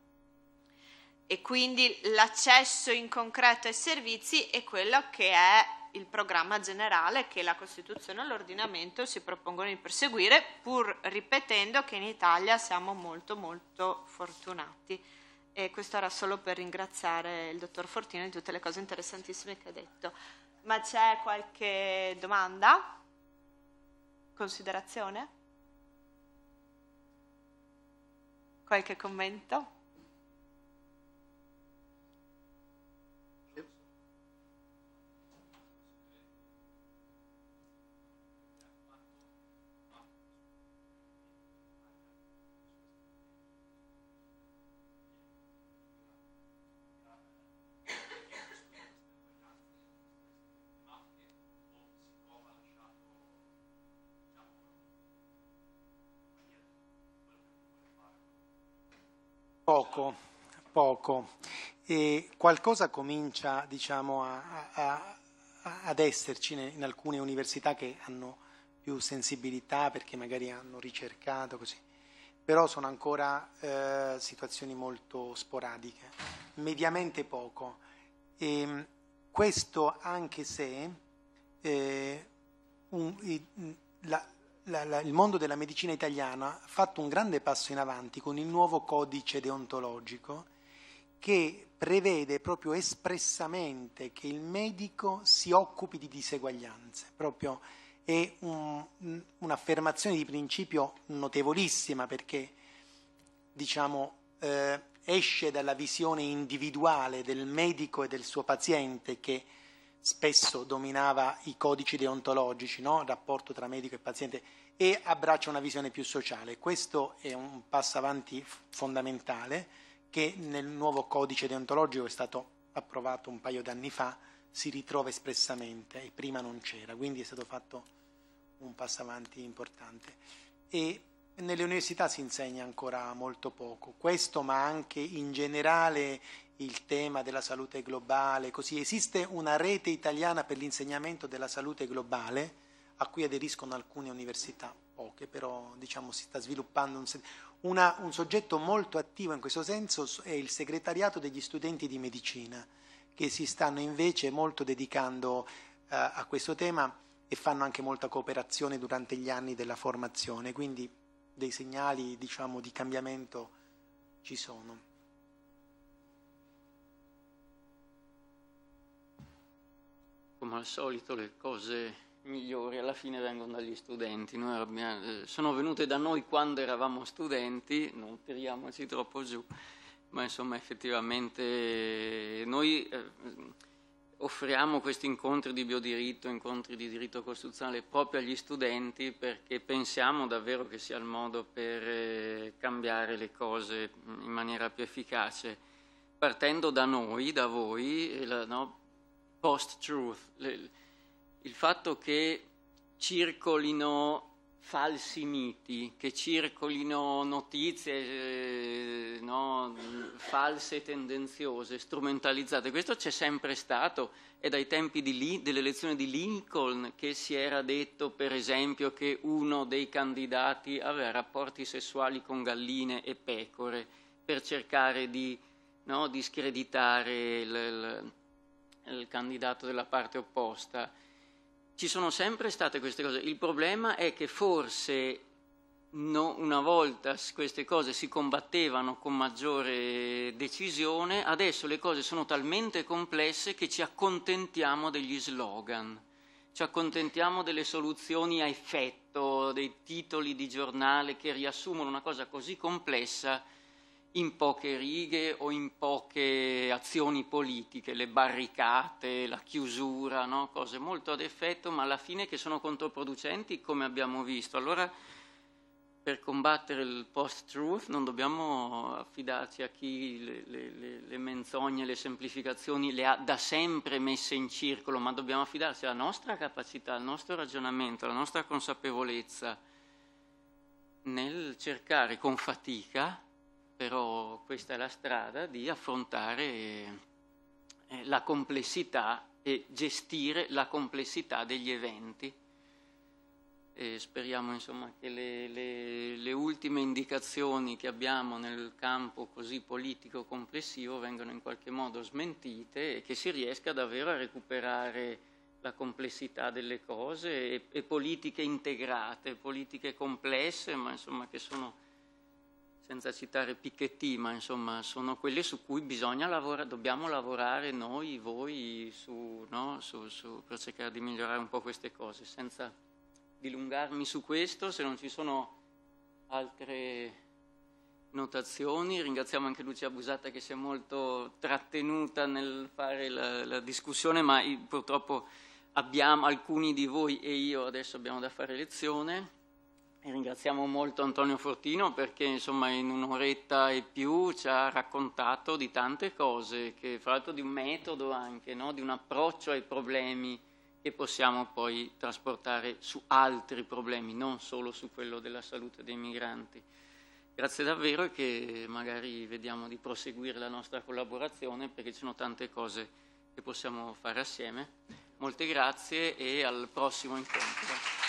e quindi l'accesso in concreto ai servizi e quello che è il programma generale che la Costituzione e l'ordinamento si propongono di perseguire, pur ripetendo che in Italia siamo molto molto fortunati. E questo era solo per ringraziare il dottor Fortino di tutte le cose interessantissime che ha detto. Ma c'è qualche domanda? Considerazione? Qualche commento? poco, poco. E qualcosa comincia diciamo, a, a, a, ad esserci in alcune università che hanno più sensibilità perché magari hanno ricercato così, però sono ancora eh, situazioni molto sporadiche, mediamente poco. E, ehm, questo anche se eh, un, la, la, la, il mondo della medicina italiana ha fatto un grande passo in avanti con il nuovo codice deontologico che prevede proprio espressamente che il medico si occupi di diseguaglianze, proprio è un'affermazione di principio notevolissima perché diciamo, eh, esce dalla visione individuale del medico e del suo paziente che spesso dominava i codici deontologici, no? il rapporto tra medico e paziente, e abbraccia una visione più sociale. Questo è un passo avanti fondamentale che nel nuovo codice deontologico che è stato approvato un paio d'anni fa si ritrova espressamente e prima non c'era, quindi è stato fatto un passo avanti importante. E nelle università si insegna ancora molto poco, questo ma anche in generale il tema della salute globale, così esiste una rete italiana per l'insegnamento della salute globale a cui aderiscono alcune università, poche, però diciamo si sta sviluppando un, una, un soggetto molto attivo in questo senso è il segretariato degli studenti di medicina che si stanno invece molto dedicando eh, a questo tema e fanno anche molta cooperazione durante gli anni della formazione, quindi dei segnali diciamo, di cambiamento ci sono. come al solito le cose migliori alla fine vengono dagli studenti. Abbiamo, eh, sono venute da noi quando eravamo studenti, non tiriamoci troppo giù, ma insomma effettivamente eh, noi eh, offriamo questi incontri di biodiritto, incontri di diritto costituzionale proprio agli studenti perché pensiamo davvero che sia il modo per cambiare le cose in maniera più efficace partendo da noi, da voi, la, no, post-truth, il fatto che circolino falsi miti, che circolino notizie eh, no, false, tendenziose, strumentalizzate. Questo c'è sempre stato, è dai tempi Lee, dell'elezione di Lincoln che si era detto, per esempio, che uno dei candidati aveva rapporti sessuali con galline e pecore per cercare di no, discreditare il, il il candidato della parte opposta. Ci sono sempre state queste cose. Il problema è che forse no, una volta queste cose si combattevano con maggiore decisione, adesso le cose sono talmente complesse che ci accontentiamo degli slogan, ci accontentiamo delle soluzioni a effetto, dei titoli di giornale che riassumono una cosa così complessa in poche righe o in poche azioni politiche, le barricate, la chiusura, no? cose molto ad effetto, ma alla fine che sono controproducenti, come abbiamo visto. Allora, per combattere il post-truth non dobbiamo affidarci a chi le, le, le menzogne, le semplificazioni le ha da sempre messe in circolo, ma dobbiamo affidarci alla nostra capacità, al nostro ragionamento, alla nostra consapevolezza nel cercare con fatica però questa è la strada di affrontare eh, la complessità e gestire la complessità degli eventi. E speriamo insomma, che le, le, le, ultime indicazioni che abbiamo nel campo così politico complessivo vengano in qualche modo smentite e che si riesca davvero a recuperare la complessità delle cose e, e politiche integrate, politiche complesse, ma insomma, che sono senza citare Piketty, ma insomma sono quelle su cui bisogna lavorare, dobbiamo lavorare noi, voi, su, no? su, su, per cercare di migliorare un po' queste cose, senza dilungarmi su questo, se non ci sono altre notazioni, ringraziamo anche Lucia Busata che si è molto trattenuta nel fare la, la discussione, ma purtroppo abbiamo, alcuni di voi e io adesso abbiamo da fare lezione ringraziamo molto Antonio Fortino perché insomma, in un'oretta e più ci ha raccontato di tante cose, che, fra l'altro di un metodo anche, no? di un approccio ai problemi che possiamo poi trasportare su altri problemi, non solo su quello della salute dei migranti. Grazie davvero e che magari vediamo di proseguire la nostra collaborazione perché ci sono tante cose che possiamo fare assieme. Molte grazie e al prossimo incontro.